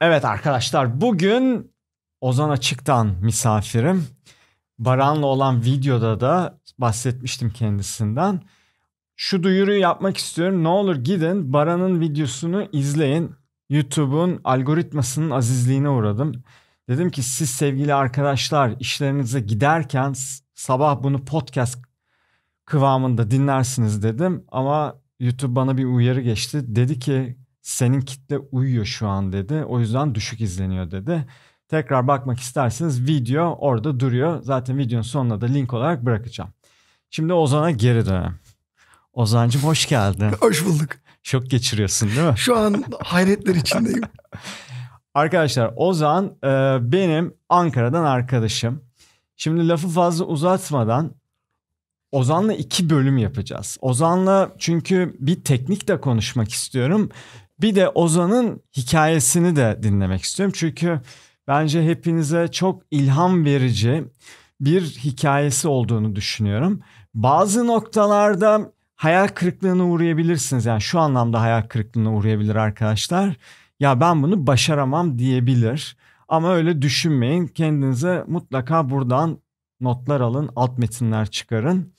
Evet arkadaşlar bugün Ozan Açık'tan misafirim. Baran'la olan videoda da bahsetmiştim kendisinden. Şu duyuruyu yapmak istiyorum. Ne olur gidin Baran'ın videosunu izleyin. YouTube'un algoritmasının azizliğine uğradım. Dedim ki siz sevgili arkadaşlar işlerinize giderken sabah bunu podcast kıvamında dinlersiniz dedim. Ama YouTube bana bir uyarı geçti. Dedi ki senin kitle uyuyor şu an dedi. O yüzden düşük izleniyor dedi. Tekrar bakmak isterseniz video orada duruyor. Zaten videonun sonuna da link olarak bırakacağım. Şimdi Ozan'a geri dönelim. Ozancım hoş geldin. Hoş bulduk. Şok geçiriyorsun değil mi? Şu an hayretler içindeyim. Arkadaşlar Ozan e, benim Ankara'dan arkadaşım. Şimdi lafı fazla uzatmadan Ozan'la iki bölüm yapacağız. Ozan'la çünkü bir teknik de konuşmak istiyorum. Bir de Ozan'ın hikayesini de dinlemek istiyorum. Çünkü bence hepinize çok ilham verici bir hikayesi olduğunu düşünüyorum. Bazı noktalarda hayal kırıklığına uğrayabilirsiniz. Yani şu anlamda hayal kırıklığına uğrayabilir arkadaşlar. Ya ben bunu başaramam diyebilir. Ama öyle düşünmeyin. Kendinize mutlaka buradan notlar alın, alt metinler çıkarın.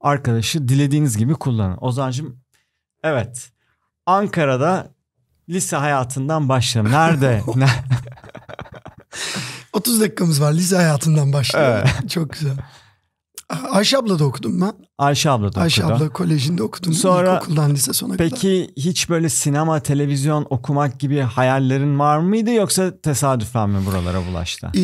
Arkadaşı dilediğiniz gibi kullanın. Ozancım evet Ankara'da Lise hayatından başla. Nerede? 30 dakikamız var. Lise hayatından başlayalım. Evet. Çok güzel. Ayşe abla da okudum ben. Ayşe abla da okudum. Ayşe abla kolejinde okudum. Sonra okuldan lise sona peki, kadar. Peki hiç böyle sinema, televizyon okumak gibi hayallerin var mıydı yoksa tesadüfen mi buralara bulaştı? E,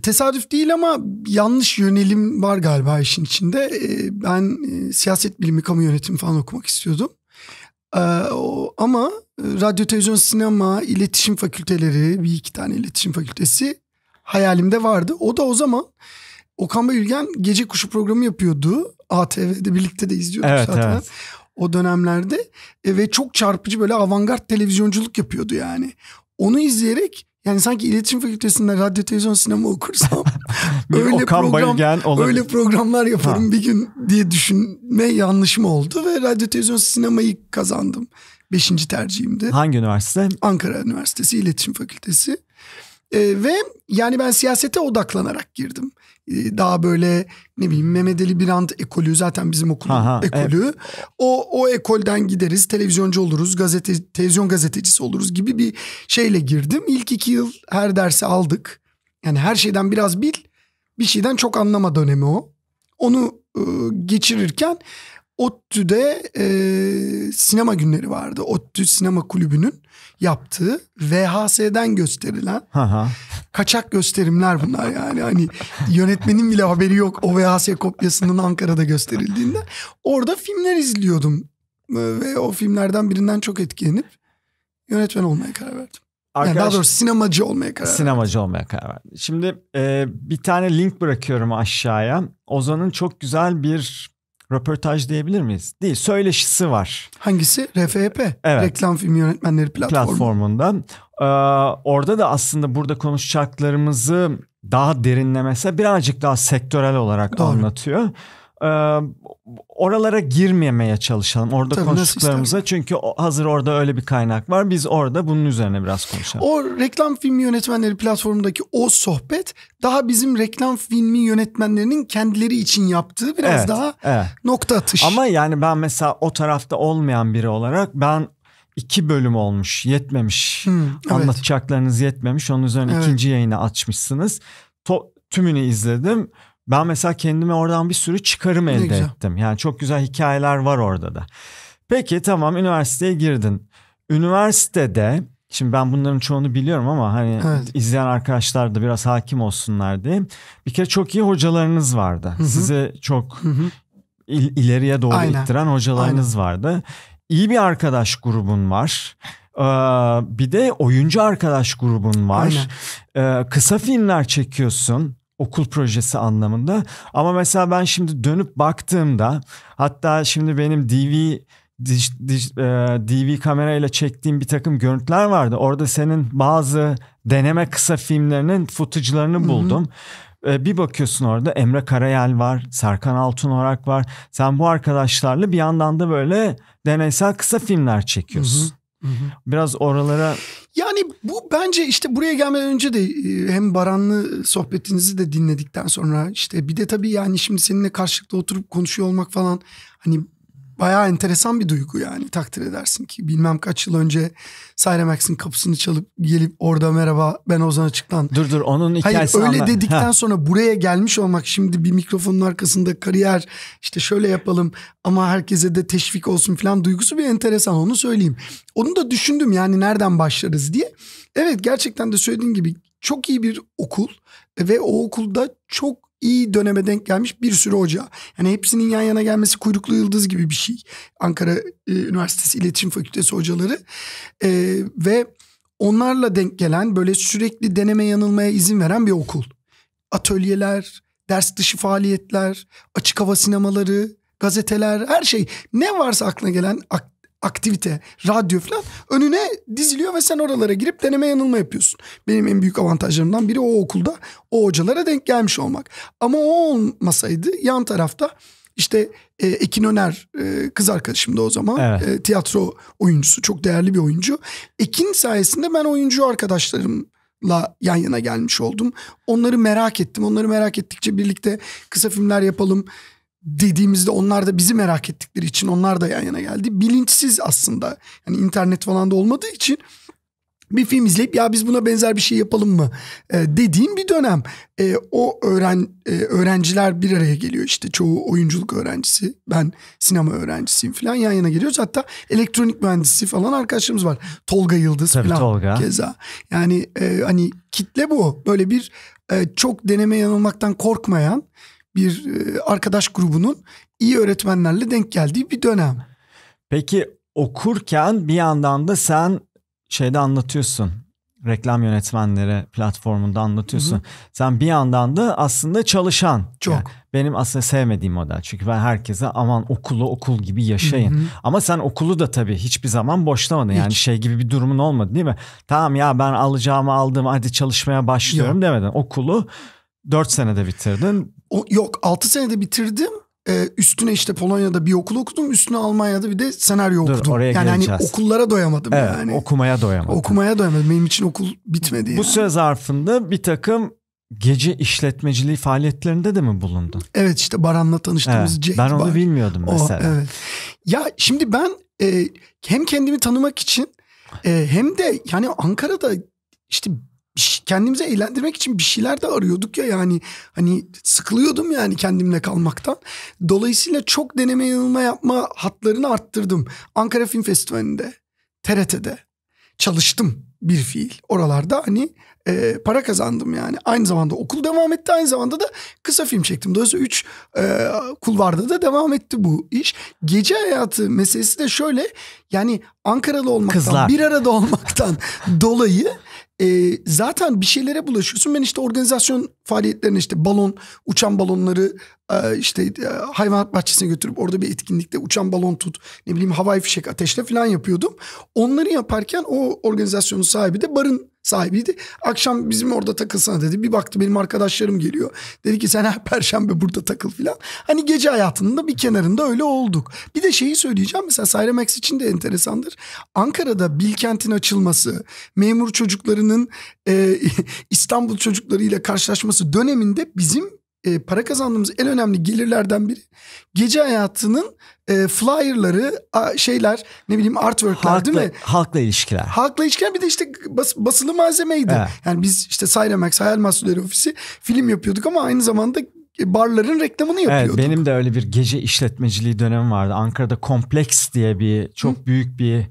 tesadüf değil ama yanlış yönelim var galiba işin içinde. E, ben e, siyaset bilimi, kamu yönetimi falan okumak istiyordum. Ee, ama e, radyo, televizyon, sinema, iletişim fakülteleri, bir iki tane iletişim fakültesi hayalimde vardı. O da o zaman Okan Bayülgen Gece Kuşu programı yapıyordu. ATV'de birlikte de izliyorduk evet, zaten. Evet. O dönemlerde e, ve çok çarpıcı böyle avantgard televizyonculuk yapıyordu yani. Onu izleyerek yani sanki iletişim fakültesinde radyo, televizyon, sinema okursam öyle, Okan program, öyle programlar yaparım ha. bir gün diye düşünme yanlışım oldu. Ve radyo, televizyon, sinemayı kazandım. Beşinci tercihimdi. Hangi üniversite? Ankara Üniversitesi İletişim Fakültesi. E, ve yani ben siyasete odaklanarak girdim. E, daha böyle ne bileyim Mehmet Ali Birand ekolü zaten bizim okulun Aha, ekolü. Evet. O o ekolden gideriz, televizyoncu oluruz, gazete televizyon gazetecisi oluruz gibi bir şeyle girdim. İlk iki yıl her dersi aldık. Yani her şeyden biraz bil, bir şeyden çok anlama dönemi o. Onu e, geçirirken ODTÜ'de e, sinema günleri vardı. ODTÜ Sinema Kulübü'nün yaptığı VHS'den gösterilen kaçak gösterimler bunlar yani. Hani yönetmenin bile haberi yok o VHS kopyasının Ankara'da gösterildiğinde. Orada filmler izliyordum e, ve o filmlerden birinden çok etkilenip yönetmen olmaya karar verdim. Arkadaş, yani daha doğrusu sinemacı olmaya karar Sinemacı verdim. olmaya karar verdim. Şimdi e, bir tane link bırakıyorum aşağıya. Ozan'ın çok güzel bir röportaj diyebilir miyiz? Değil söyleşisi var. Hangisi? RFP. Evet. Reklam Film Yönetmenleri Platformu. Platformundan. Ee, orada da aslında burada konuşacaklarımızı daha derinlemese birazcık daha sektörel olarak Doğru. anlatıyor oralara girmemeye çalışalım. Orada Tabii konuştuklarımıza. Çünkü hazır orada öyle bir kaynak var. Biz orada bunun üzerine biraz konuşalım. O reklam filmi yönetmenleri platformundaki o sohbet daha bizim reklam filmi yönetmenlerinin kendileri için yaptığı biraz evet, daha evet. nokta atış. Ama yani ben mesela o tarafta olmayan biri olarak ben iki bölüm olmuş yetmemiş. Hmm, evet. Anlatacaklarınız yetmemiş. Onun üzerine evet. ikinci yayını açmışsınız. To tümünü izledim ben mesela kendime oradan bir sürü çıkarım elde güzel. ettim. Yani çok güzel hikayeler var orada da. Peki tamam üniversiteye girdin. Üniversitede Şimdi ben bunların çoğunu biliyorum ama hani evet. izleyen arkadaşlar da biraz hakim olsunlar diye. Bir kere çok iyi hocalarınız vardı. Hı-hı. Size çok il- ileriye doğru Aynen. ittiren hocalarınız Aynen. vardı. İyi bir arkadaş grubun var. Ee, bir de oyuncu arkadaş grubun var. Ee, kısa filmler çekiyorsun okul projesi anlamında. Ama mesela ben şimdi dönüp baktığımda hatta şimdi benim DV dij, dij, e, DV kamerayla çektiğim bir takım görüntüler vardı. Orada senin bazı deneme kısa filmlerinin footage'larını buldum. E, bir bakıyorsun orada Emre Karayel var, Serkan Altunorak var. Sen bu arkadaşlarla bir yandan da böyle deneysel kısa filmler çekiyorsun. Hı hı. Biraz oralara... Yani bu bence işte buraya gelmeden önce de e, hem Baran'lı sohbetinizi de dinledikten sonra işte bir de tabii yani şimdi seninle karşılıklı oturup konuşuyor olmak falan hani bayağı enteresan bir duygu yani takdir edersin ki. Bilmem kaç yıl önce Cyremax'in kapısını çalıp gelip orada merhaba ben Ozan Açık'tan. Dur dur onun hikayesi Hayır öyle dedikten ha. sonra buraya gelmiş olmak şimdi bir mikrofonun arkasında kariyer işte şöyle yapalım ama herkese de teşvik olsun falan duygusu bir enteresan onu söyleyeyim. Onu da düşündüm yani nereden başlarız diye. Evet gerçekten de söylediğin gibi çok iyi bir okul ve o okulda çok iyi döneme denk gelmiş bir sürü hoca. Yani hepsinin yan yana gelmesi kuyruklu yıldız gibi bir şey. Ankara e, Üniversitesi İletişim Fakültesi hocaları. E, ve onlarla denk gelen böyle sürekli deneme yanılmaya izin veren bir okul. Atölyeler, ders dışı faaliyetler, açık hava sinemaları, gazeteler, her şey. Ne varsa aklına gelen aktivite, radyo falan önüne diziliyor ve sen oralara girip deneme yanılma yapıyorsun. Benim en büyük avantajlarımdan biri o okulda o hocalara denk gelmiş olmak. Ama o olmasaydı yan tarafta işte e, Ekin Öner e, kız arkadaşım da o zaman evet. e, tiyatro oyuncusu çok değerli bir oyuncu. Ekin sayesinde ben oyuncu arkadaşlarım la yan yana gelmiş oldum. Onları merak ettim. Onları merak ettikçe birlikte kısa filmler yapalım dediğimizde onlar da bizi merak ettikleri için onlar da yan yana geldi. Bilinçsiz aslında. Yani internet falan da olmadığı için bir film izleyip ya biz buna benzer bir şey yapalım mı e, dediğin bir dönem. E, o öğren e, öğrenciler bir araya geliyor işte çoğu oyunculuk öğrencisi ben sinema öğrencisiyim falan yan yana geliyoruz. Hatta elektronik mühendisi falan arkadaşlarımız var. Tolga Yıldız Tabii falan Tolga. keza. Yani e, hani kitle bu böyle bir e, çok deneme yanılmaktan korkmayan bir e, arkadaş grubunun iyi öğretmenlerle denk geldiği bir dönem. Peki okurken bir yandan da sen şeyde anlatıyorsun. Reklam yönetmenleri platformunda anlatıyorsun. Hı hı. Sen bir yandan da aslında çalışan. Çok. Yani benim aslında sevmediğim model. Çünkü ben herkese aman okulu okul gibi yaşayın. Hı hı. Ama sen okulu da tabii hiçbir zaman boşlamadın. Hiç. Yani şey gibi bir durumun olmadı değil mi? Tamam ya ben alacağımı aldım hadi çalışmaya başlıyorum Yok. demeden okulu 4 senede bitirdin. O, yok 6 senede bitirdim. Ee, üstüne işte Polonya'da bir okul okudum. Üstüne Almanya'da bir de senaryo Dur, okudum. Oraya yani hani okullara doyamadım evet, yani. Okumaya doyamadım. Okumaya doyamadım. Benim için okul bitmedi. Bu söz süre zarfında bir takım gece işletmeciliği faaliyetlerinde de mi bulundun? Evet işte Baran'la tanıştığımız evet, Jack Ben onu Bar. bilmiyordum mesela. O, evet. Ya şimdi ben e, hem kendimi tanımak için e, hem de yani Ankara'da işte kendimize eğlendirmek için bir şeyler de arıyorduk ya yani hani sıkılıyordum yani kendimle kalmaktan. Dolayısıyla çok deneme yanılma yapma hatlarını arttırdım. Ankara Film Festivali'nde, TRT'de çalıştım bir fiil. Oralarda hani e, para kazandım yani. Aynı zamanda okul devam etti. Aynı zamanda da kısa film çektim. Dolayısıyla 3 e, kulvarda da devam etti bu iş. Gece hayatı meselesi de şöyle. Yani Ankaralı olmaktan, Kızlar. bir arada olmaktan dolayı e, zaten bir şeylere bulaşıyorsun. Ben işte organizasyon faaliyetlerine işte balon, uçan balonları e, işte e, hayvanat bahçesine götürüp orada bir etkinlikte uçan balon tut. Ne bileyim havai fişek ateşle falan yapıyordum. Onları yaparken o organizasyonun sahibi de barın sahibiydi. Akşam bizim orada takılsana dedi. Bir baktı benim arkadaşlarım geliyor. Dedi ki sen her perşembe burada takıl filan. Hani gece hayatında bir kenarında öyle olduk. Bir de şeyi söyleyeceğim. Mesela Cyremax için de enteresandır. Ankara'da Bilkent'in açılması, memur çocuklarının e, İstanbul çocuklarıyla karşılaşması döneminde bizim e, para kazandığımız en önemli gelirlerden biri gece hayatının e, flyerları, a, şeyler, ne bileyim artworkler halkla, değil mi? Halkla ilişkiler. Halkla ilişkiler bir de işte bas, basılı malzemeydi. Evet. Yani biz işte Cyramex, Hayal Mahsulleri Ofisi film yapıyorduk ama aynı zamanda e, barların reklamını yapıyorduk. Evet, benim de öyle bir gece işletmeciliği dönemi vardı. Ankara'da Kompleks diye bir çok Hı? büyük bir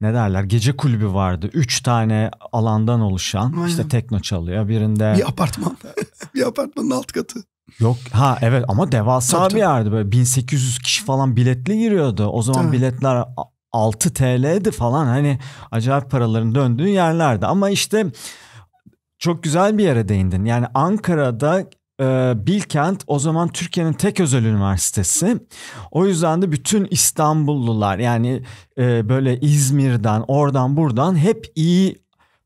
ne derler gece kulübü vardı. Üç tane alandan oluşan Aynen. işte tekno çalıyor birinde. Bir apartman. bir apartmanın alt katı. Yok ha evet ama devasa tabii, bir yerdi böyle 1800 kişi falan biletli giriyordu. O zaman tabii. biletler 6 TL'di falan hani acayip paraların döndüğü yerlerdi. Ama işte çok güzel bir yere değindin. Yani Ankara'da e, Bilkent o zaman Türkiye'nin tek özel üniversitesi. O yüzden de bütün İstanbullular yani e, böyle İzmir'den oradan buradan hep iyi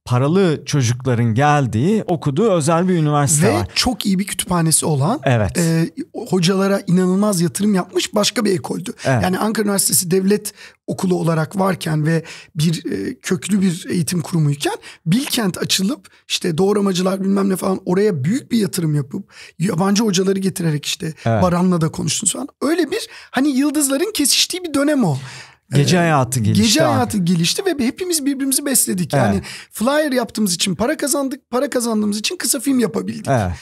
paralı çocukların geldiği okuduğu özel bir üniversite Ve var. Ve çok iyi bir kütüphanesi olan evet. e, hocalara inanılmaz yatırım yapmış başka bir ekoldü. Evet. Yani Ankara Üniversitesi devlet okulu olarak varken ve bir e, köklü bir eğitim kurumuyken Bilkent açılıp işte doğramacılar bilmem ne falan oraya büyük bir yatırım yapıp yabancı hocaları getirerek işte evet. Baran'la da konuştunuz falan. Öyle bir hani yıldızların kesiştiği bir dönem o. Gece ee, hayatı gelişti. Gece hayatı gelişti ve hepimiz birbirimizi besledik. Evet. Yani flyer yaptığımız için para kazandık, para kazandığımız için kısa film yapabildik. Evet.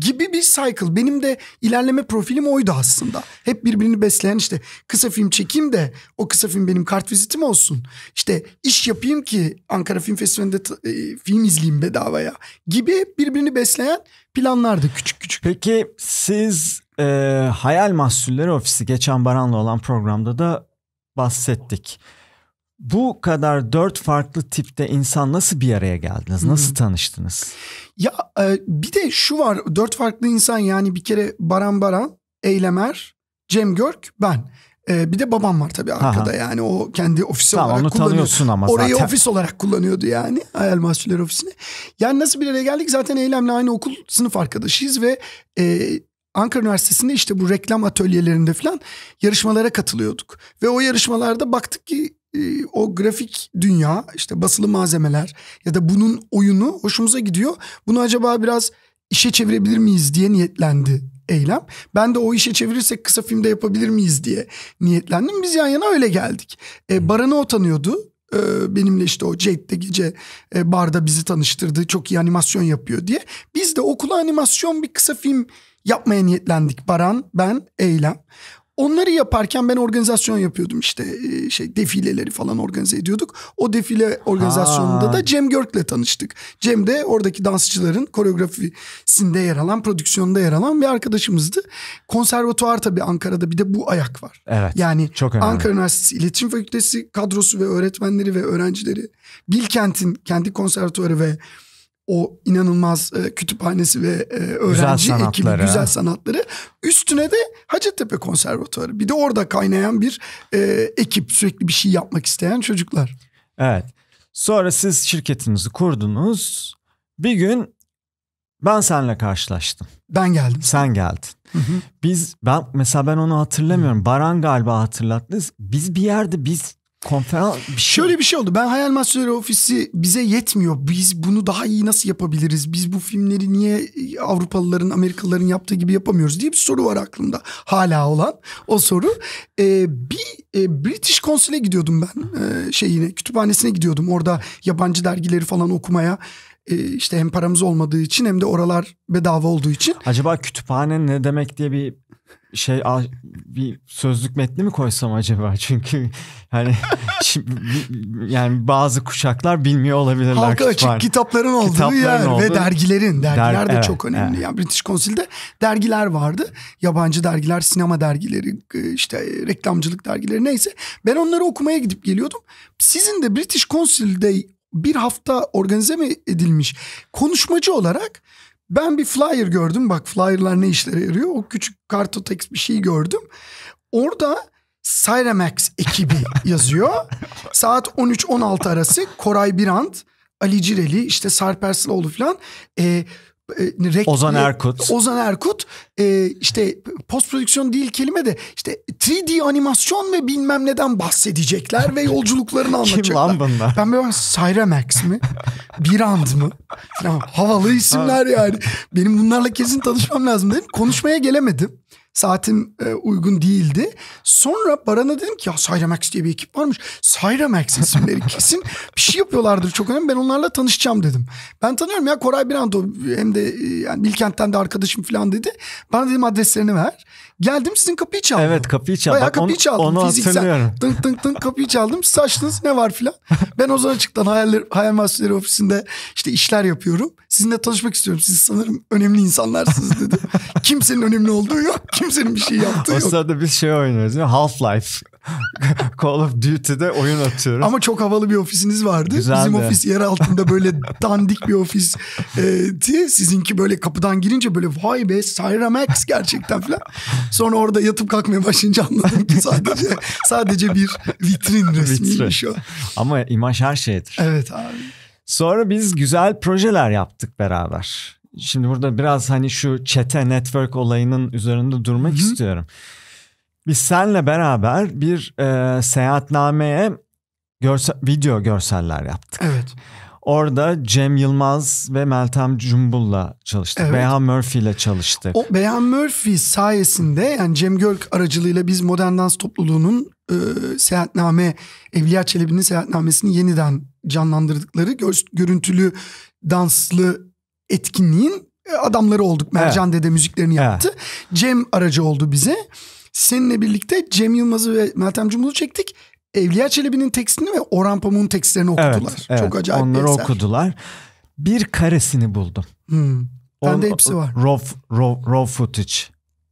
Gibi bir cycle. Benim de ilerleme profilim oydu aslında. Hep birbirini besleyen işte kısa film çekeyim de o kısa film benim kartvizitim olsun. İşte iş yapayım ki Ankara Film Festivali'nde e, film izleyeyim bedavaya. Gibi birbirini besleyen planlardı küçük küçük. Peki siz e, hayal mahsulleri ofisi geçen Baran'la olan programda da bahsettik. Bu kadar dört farklı tipte insan nasıl bir araya geldiniz? Nasıl hmm. tanıştınız? Ya e, bir de şu var dört farklı insan yani bir kere Baran Baran, Eylemer, Cem Görk, ben. E, bir de babam var tabii arkada Aha. yani o kendi ofisi tamam, olarak onu kullanıyor. tanıyorsun ama Orayı zaten. ofis olarak kullanıyordu yani hayal mahsulleri ofisini. Yani nasıl bir araya geldik zaten Eylem'le aynı okul sınıf arkadaşıyız ve e, Ankara Üniversitesi'nde işte bu reklam atölyelerinde falan yarışmalara katılıyorduk. Ve o yarışmalarda baktık ki e, o grafik dünya işte basılı malzemeler ya da bunun oyunu hoşumuza gidiyor. Bunu acaba biraz işe çevirebilir miyiz diye niyetlendi eylem. Ben de o işe çevirirsek kısa filmde yapabilir miyiz diye niyetlendim. Biz yan yana öyle geldik. E, hmm. Baran'a o tanıyordu. E, benimle işte o Jade'de gece e, barda bizi tanıştırdı. Çok iyi animasyon yapıyor diye. Biz de okula animasyon bir kısa film yapmaya niyetlendik Baran, ben, Eylem. Onları yaparken ben organizasyon yapıyordum işte ee, şey defileleri falan organize ediyorduk. O defile organizasyonunda ha. da Cem Görk'le tanıştık. Cem de oradaki dansçıların koreografisinde yer alan, prodüksiyonda yer alan bir arkadaşımızdı. Konservatuvar tabii Ankara'da bir de bu ayak var. Evet. Yani çok önemli. Ankara Üniversitesi İletişim Fakültesi kadrosu ve öğretmenleri ve öğrencileri Bilkent'in kendi konservatuvarı ve o inanılmaz e, kütüphanesi ve e, öğrenci güzel ekibi güzel sanatları üstüne de Hacettepe Konservatuarı bir de orada kaynayan bir e, ekip sürekli bir şey yapmak isteyen çocuklar. Evet sonra siz şirketinizi kurdunuz bir gün ben seninle karşılaştım. Ben geldim. Sen geldin. Hı hı. Biz ben mesela ben onu hatırlamıyorum. Hı. Baran galiba hatırlattınız Biz bir yerde biz konferans şey Şöyle bir şey oldu. Ben Hayal Mahsulleri Ofisi bize yetmiyor. Biz bunu daha iyi nasıl yapabiliriz? Biz bu filmleri niye Avrupalıların, Amerikalıların yaptığı gibi yapamıyoruz diye bir soru var aklımda. Hala olan o soru. Ee, bir e, British Consul'e gidiyordum ben. Ee, şey yine kütüphanesine gidiyordum. Orada yabancı dergileri falan okumaya e, işte hem paramız olmadığı için hem de oralar bedava olduğu için. Acaba kütüphane ne demek diye bir şey bir sözlük metni mi koysam acaba? Çünkü hani yani bazı kuşaklar bilmiyor olabilirler. Halka açık kitapların olduğu kitapların yer olduğu... ve dergilerin. Dergiler Der, de evet, çok önemli. Evet. Yani British Council'de dergiler vardı. Yabancı dergiler, sinema dergileri, işte reklamcılık dergileri neyse. Ben onları okumaya gidip geliyordum. Sizin de British Council'de bir hafta organize mi edilmiş konuşmacı olarak ben bir flyer gördüm. Bak flyerlar ne işlere yarıyor? O küçük kartotex bir şey gördüm. Orada Cyramax ekibi yazıyor. Saat 13-16 arası Koray Birant, Ali Cireli, işte Sarper Sılaoğlu falan. E, ee, e, rek, Ozan e, Erkut. Ozan Erkut e, işte post prodüksiyon değil kelime de işte 3D animasyon ve bilmem neden bahsedecekler ve yolculuklarını anlatacaklar. Kim lan bunlar? Ben böyle Cyramax mi? Birand mı? Falan. Havalı isimler yani. Benim bunlarla kesin tanışmam lazım dedim. Konuşmaya gelemedim. Saatim e, uygun değildi. Sonra Baran'a dedim ki ya Cyramex diye bir ekip varmış. Cyramex isimleri kesin bir şey yapıyorlardır çok önemli. Ben onlarla tanışacağım dedim. Ben tanıyorum ya Koray Biranto hem de e, yani Bilkent'ten de arkadaşım falan dedi. Bana dedim adreslerini ver. Geldim sizin kapıyı çaldım. Evet kapıyı çaldım. Bayağı kapıyı çaldım. Onu, onu fiziksel. hatırlıyorum. Tınk tınk tınk kapıyı çaldım. Saçtınız ne var filan. Ben o zaman açıktan hayal hayal mahsulleri ofisinde işte işler yapıyorum. Sizinle tanışmak istiyorum. Siz sanırım önemli insanlarsınız dedim. kimsenin önemli olduğu yok. Kimsenin bir şey yaptığı o yok. O sırada biz şey oynuyoruz. Half-Life. Call of Duty'de oyun atıyorum. Ama çok havalı bir ofisiniz vardı. Güzeldi. Bizim ofis yer altında böyle dandik bir ofisti. E, sizinki böyle kapıdan girince böyle vay be Syra gerçekten falan. Sonra orada yatıp kalkmaya başlayınca anladım ki sadece sadece bir vitrin resmiymiş o. Ama imaj her şeydir. Evet abi. Sonra biz güzel projeler yaptık beraber. Şimdi burada biraz hani şu çete network olayının üzerinde durmak Hı-hı. istiyorum. Biz senle beraber bir e, seyahatnameye görse, video görseller yaptık. Evet. Orada Cem Yılmaz ve Meltem Cumbul'la çalıştık. Evet. Beyhan Murphy ile çalıştık. O Beyhan Murphy sayesinde yani Cem Gölk aracılığıyla biz Modern Dans topluluğunun e, seyahatname, Evliya Çelebi'nin seyahatnamesini yeniden canlandırdıkları gör, görüntülü danslı etkinliğin e, adamları olduk. Mercan evet. Dede müziklerini yaptı. Evet. Cem aracı oldu bize. Seninle birlikte Cem Yılmaz'ı ve Meltem Cumhur'u çektik. Evliya Çelebi'nin tekstini ve Orhan Pamuk'un tekstlerini okudular. Evet, evet. Çok acayip Onları bir eser. okudular. Bir karesini buldum. Hmm. On, de hepsi var. Raw, raw, raw footage.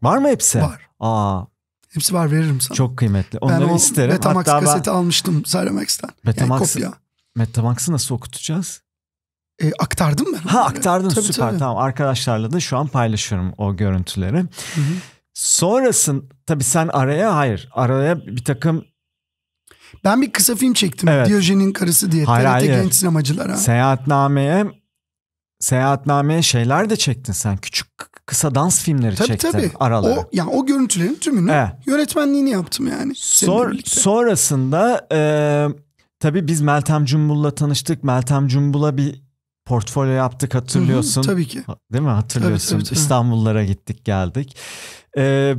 Var mı hepsi? Var. Aa. Hepsi var veririm sana. Çok kıymetli. Onları ben o isterim. Betamax Hatta kaseti ben... almıştım Cyramax'ten. Betamax, yani kopya. Betamax'ı nasıl okutacağız? E, aktardım ben. Ha aktardın tabii, süper tabii. tamam arkadaşlarla da şu an paylaşıyorum o görüntüleri. Hı hı. Sonrasın tabii sen araya hayır araya bir takım ben bir kısa film çektim. Evet. Diyojen'in karısı diye. Hayır, TRT hayır. genç sinemacılara. Seyahatnameye seyahatnameye şeyler de çektin sen. Küçük kısa dans filmleri tabii, çektin tabii. aralara. O, yani o görüntülerin tümünü evet. yönetmenliğini yaptım yani. Sor, sonrasında e, tabii biz Meltem Cumbul'la tanıştık. Meltem Cumbul'a bir portfolyo yaptık hatırlıyorsun. Hı hı, tabii ki. Değil mi hatırlıyorsun. Tabii, tabii, tabii. İstanbullara gittik geldik. Ee,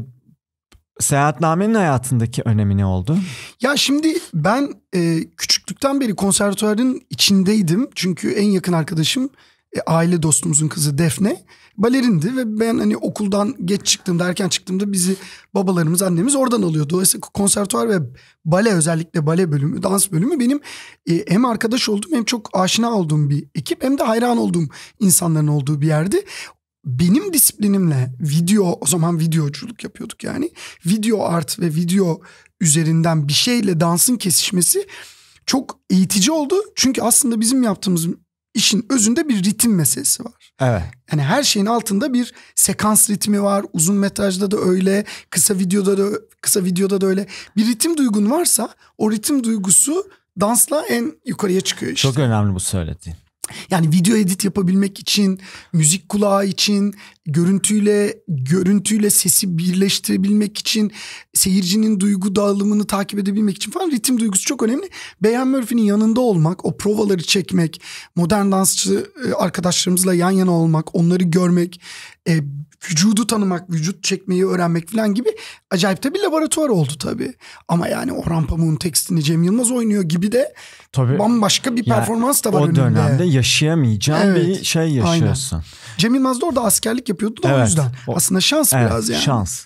seyahatnamenin hayatındaki önemi ne oldu? Ya şimdi ben e, küçüklükten beri konservatuvarın içindeydim. Çünkü en yakın arkadaşım e, aile dostumuzun kızı Defne balerindi ve ben hani okuldan geç çıktığımda erken çıktığımda bizi babalarımız annemiz oradan alıyordu. Dolayısıyla konservatuar ve bale özellikle bale bölümü dans bölümü benim e, hem arkadaş olduğum hem çok aşina olduğum bir ekip hem de hayran olduğum insanların olduğu bir yerdi benim disiplinimle video o zaman videoculuk yapıyorduk yani video art ve video üzerinden bir şeyle dansın kesişmesi çok eğitici oldu. Çünkü aslında bizim yaptığımız işin özünde bir ritim meselesi var. Evet. Yani her şeyin altında bir sekans ritmi var. Uzun metrajda da öyle, kısa videoda da kısa videoda da öyle. Bir ritim duygun varsa o ritim duygusu dansla en yukarıya çıkıyor işte. Çok önemli bu söylediğin. Yani video edit yapabilmek için, müzik kulağı için, görüntüyle görüntüyle sesi birleştirebilmek için, seyircinin duygu dağılımını takip edebilmek için falan ritim duygusu çok önemli. Beyan Murphy'nin yanında olmak, o provaları çekmek, modern dansçı e, arkadaşlarımızla yan yana olmak, onları görmek, e, vücudu tanımak, vücut çekmeyi öğrenmek falan gibi acayip de bir laboratuvar oldu tabii. Ama yani Orhan Pamuk'un tekstini Cem Yılmaz oynuyor gibi de tabii, bambaşka bir performans da var o önünde. O dönemde yaşayamayacağın evet, bir şey yaşıyorsun. Aynen. Cem Yılmaz da orada askerlik yapıyordu da evet, o yüzden. O, Aslında şans evet, biraz yani. Şans.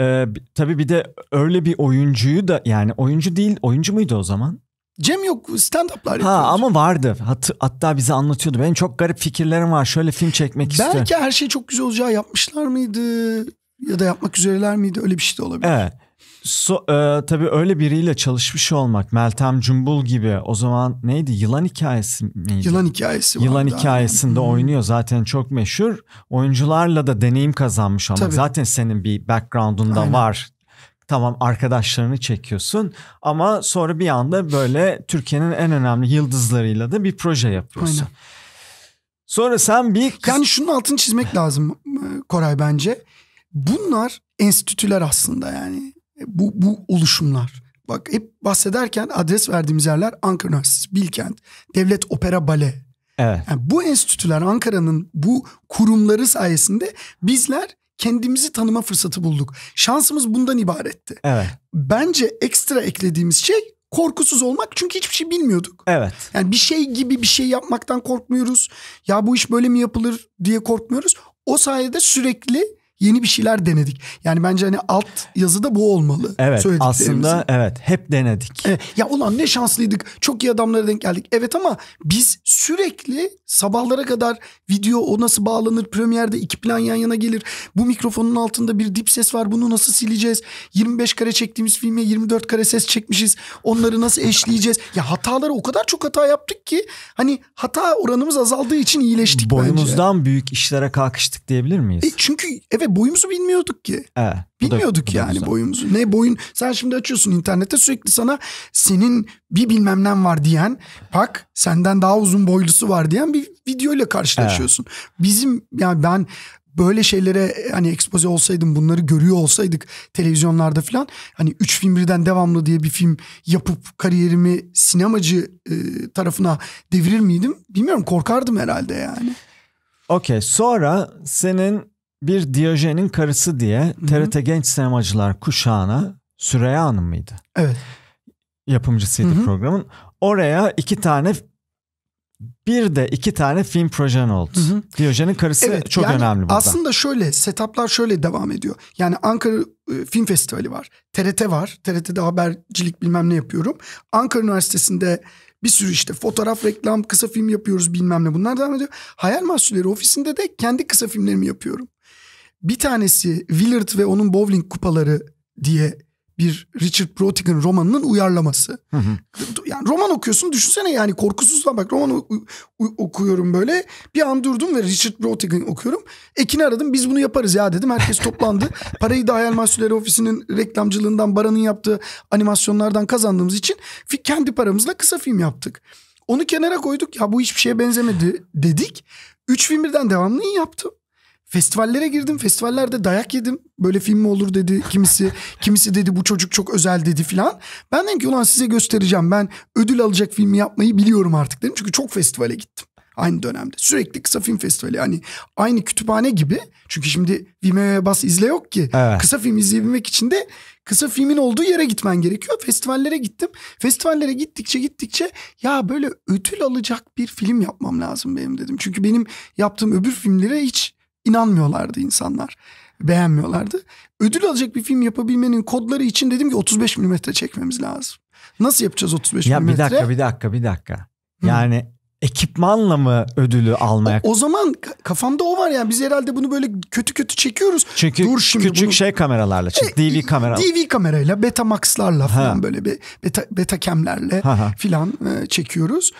Ee, tabii bir de öyle bir oyuncuyu da yani oyuncu değil oyuncu muydu o zaman? Cem yok stand-up'lar yapıyor. Ha ama vardı. Hat, hatta bize anlatıyordu. Benim çok garip fikirlerim var. Şöyle film çekmek istiyorum. Belki her şey çok güzel olacağı yapmışlar mıydı? Ya da yapmak üzereler miydi? Öyle bir şey de olabilir. Evet. So, e, tabii öyle biriyle çalışmış olmak Meltem Cumbul gibi o zaman neydi yılan hikayesi miydi? Yılan hikayesi. Yılan hikayesinde yani. Hmm. oynuyor zaten çok meşhur oyuncularla da deneyim kazanmış olmak tabii. zaten senin bir background'unda var tamam arkadaşlarını çekiyorsun ama sonra bir anda böyle Türkiye'nin en önemli yıldızlarıyla da bir proje yapıyorsun. Aynen. Sonra sen bir... Yani şunun altını çizmek lazım e, Koray bence. Bunlar enstitüler aslında yani. Bu, bu oluşumlar. Bak hep bahsederken adres verdiğimiz yerler Ankara Üniversitesi, Bilkent, Devlet Opera Bale. Evet. Yani bu enstitüler Ankara'nın bu kurumları sayesinde bizler kendimizi tanıma fırsatı bulduk. Şansımız bundan ibaretti. Evet. Bence ekstra eklediğimiz şey korkusuz olmak çünkü hiçbir şey bilmiyorduk. Evet. Yani bir şey gibi bir şey yapmaktan korkmuyoruz. Ya bu iş böyle mi yapılır diye korkmuyoruz. O sayede sürekli yeni bir şeyler denedik. Yani bence hani alt yazı da bu olmalı. Evet aslında evet hep denedik. Evet, ya ulan ne şanslıydık çok iyi adamlara denk geldik. Evet ama biz sürekli sabahlara kadar video o nasıl bağlanır premierde iki plan yan yana gelir. Bu mikrofonun altında bir dip ses var bunu nasıl sileceğiz? 25 kare çektiğimiz filme 24 kare ses çekmişiz. Onları nasıl eşleyeceğiz? Ya hataları o kadar çok hata yaptık ki hani hata oranımız azaldığı için iyileştik Boyumuzdan bence. Boyumuzdan büyük işlere kalkıştık diyebilir miyiz? E çünkü evet ve boyumuzu bilmiyorduk ki. Evet. Bilmiyorduk da, yani boyumuzu. Ne boyun? Sen şimdi açıyorsun internette sürekli sana senin bir bilmemden var diyen, bak senden daha uzun boylusu var diyen bir video ile karşılaşıyorsun. Evet. Bizim yani ben böyle şeylere hani ekspoze olsaydım bunları görüyor olsaydık televizyonlarda falan hani üç film birden devamlı diye bir film yapıp kariyerimi sinemacı e, tarafına devirir miydim bilmiyorum korkardım herhalde yani. Okey sonra senin bir Diyojen'in karısı diye TRT Hı-hı. Genç Sinemacılar kuşağına Süreyya Hanım mıydı? Evet. Yapımcısıydı Hı-hı. programın. Oraya iki tane bir de iki tane film projen oldu. Hı hı. Diyojen'in karısı evet, çok yani önemli burada. Aslında şöyle setuplar şöyle devam ediyor. Yani Ankara e, Film Festivali var. TRT var. TRT'de habercilik bilmem ne yapıyorum. Ankara Üniversitesi'nde bir sürü işte fotoğraf, reklam, kısa film yapıyoruz bilmem ne bunlar devam ediyor. Hayal Mahsulleri ofisinde de kendi kısa filmlerimi yapıyorum. Bir tanesi Willard ve onun bowling kupaları diye bir Richard Brottig'in romanının uyarlaması. Hı hı. Yani roman okuyorsun düşünsene yani korkusuzla bak roman okuyorum böyle. Bir an durdum ve Richard Brottig'in okuyorum. Ekin'i aradım biz bunu yaparız ya dedim. Herkes toplandı. Parayı da Hayal Mahsulleri Ofisi'nin reklamcılığından Baran'ın yaptığı animasyonlardan kazandığımız için kendi paramızla kısa film yaptık. Onu kenara koyduk ya bu hiçbir şeye benzemedi dedik. Üç film birden devamlı yaptım. Festivallere girdim. Festivallerde dayak yedim. Böyle film mi olur dedi kimisi. kimisi dedi bu çocuk çok özel dedi filan. Ben dedim ki ulan size göstereceğim. Ben ödül alacak filmi yapmayı biliyorum artık dedim. Çünkü çok festivale gittim. Aynı dönemde. Sürekli kısa film festivali. Hani aynı kütüphane gibi. Çünkü şimdi Vimeo'ya bas izle yok ki. Evet. Kısa film izleyebilmek için de kısa filmin olduğu yere gitmen gerekiyor. Festivallere gittim. Festivallere gittikçe gittikçe ya böyle ödül alacak bir film yapmam lazım benim dedim. Çünkü benim yaptığım öbür filmlere hiç inanmıyorlardı insanlar. Beğenmiyorlardı. Ödül alacak bir film yapabilmenin kodları için dedim ki 35 mm çekmemiz lazım. Nasıl yapacağız 35 mm? Ya bir dakika bir dakika bir dakika. Yani Hı ekipmanla mı ödülü almaya? O, o zaman kafamda o var yani biz herhalde bunu böyle kötü kötü çekiyoruz. Çünkü Dur şimdi küçük bunu... şey kameralarla çek. E, DV kamera. DV kamerayla, Betamax'larla falan ha. böyle beta, betacam'lerle falan e, çekiyoruz.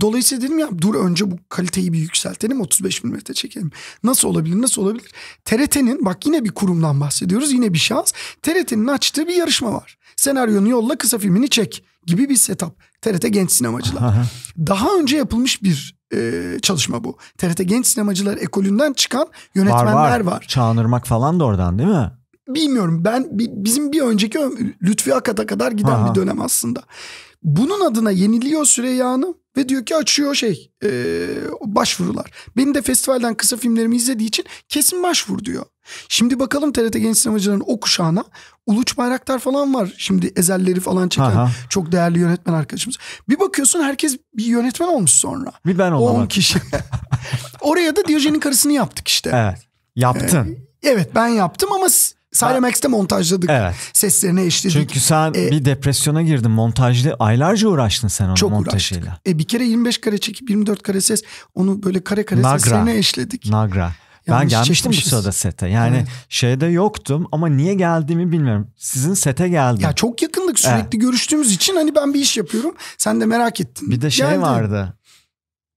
Dolayısıyla dedim ya dur önce bu kaliteyi bir yükseltelim 35 mm çekelim. Nasıl olabilir nasıl olabilir? TRT'nin bak yine bir kurumdan bahsediyoruz yine bir şans. TRT'nin açtığı bir yarışma var. Senaryonu yolla kısa filmini çek gibi bir setup. TRT Genç Sinemacılar. Daha önce yapılmış bir e, çalışma bu. TRT Genç Sinemacılar ekolünden çıkan yönetmenler var. var. var. Çağınırmak falan da oradan değil mi? Bilmiyorum ben bizim bir önceki Lütfi Akat'a kadar giden Aha. bir dönem aslında. Bunun adına yeniliyor Süreyya Hanım ve diyor ki açıyor şey e, başvurular. Benim de festivalden kısa filmlerimi izlediği için kesin başvur diyor. Şimdi bakalım TRT Genç Sinemacıların o kuşağına. Uluç Bayraktar falan var. Şimdi ezelleri falan çeken Aha. çok değerli yönetmen arkadaşımız. Bir bakıyorsun herkes bir yönetmen olmuş sonra. Bir ben olamadım. 10 kişi. Oraya da Diyojen'in karısını yaptık işte. Evet. Yaptın. Ee, evet ben yaptım ama Cyremax'te montajladık. Evet. Seslerini eşledik. Çünkü sen ee, bir depresyona girdin. Montajlı aylarca uğraştın sen onun çok montajıyla. Uğraştık. E, bir kere 25 kare çekip 24 kare ses onu böyle kare kare Nagra. seslerine eşledik. Nagra. Yanlış ben gelmiştim çekmişiz. bu sırada sete. Yani evet. şeyde yoktum ama niye geldiğimi bilmiyorum. Sizin sete geldim. Ya çok yakındık sürekli evet. görüştüğümüz için hani ben bir iş yapıyorum. Sen de merak ettin. Bir de şey Geldim. vardı.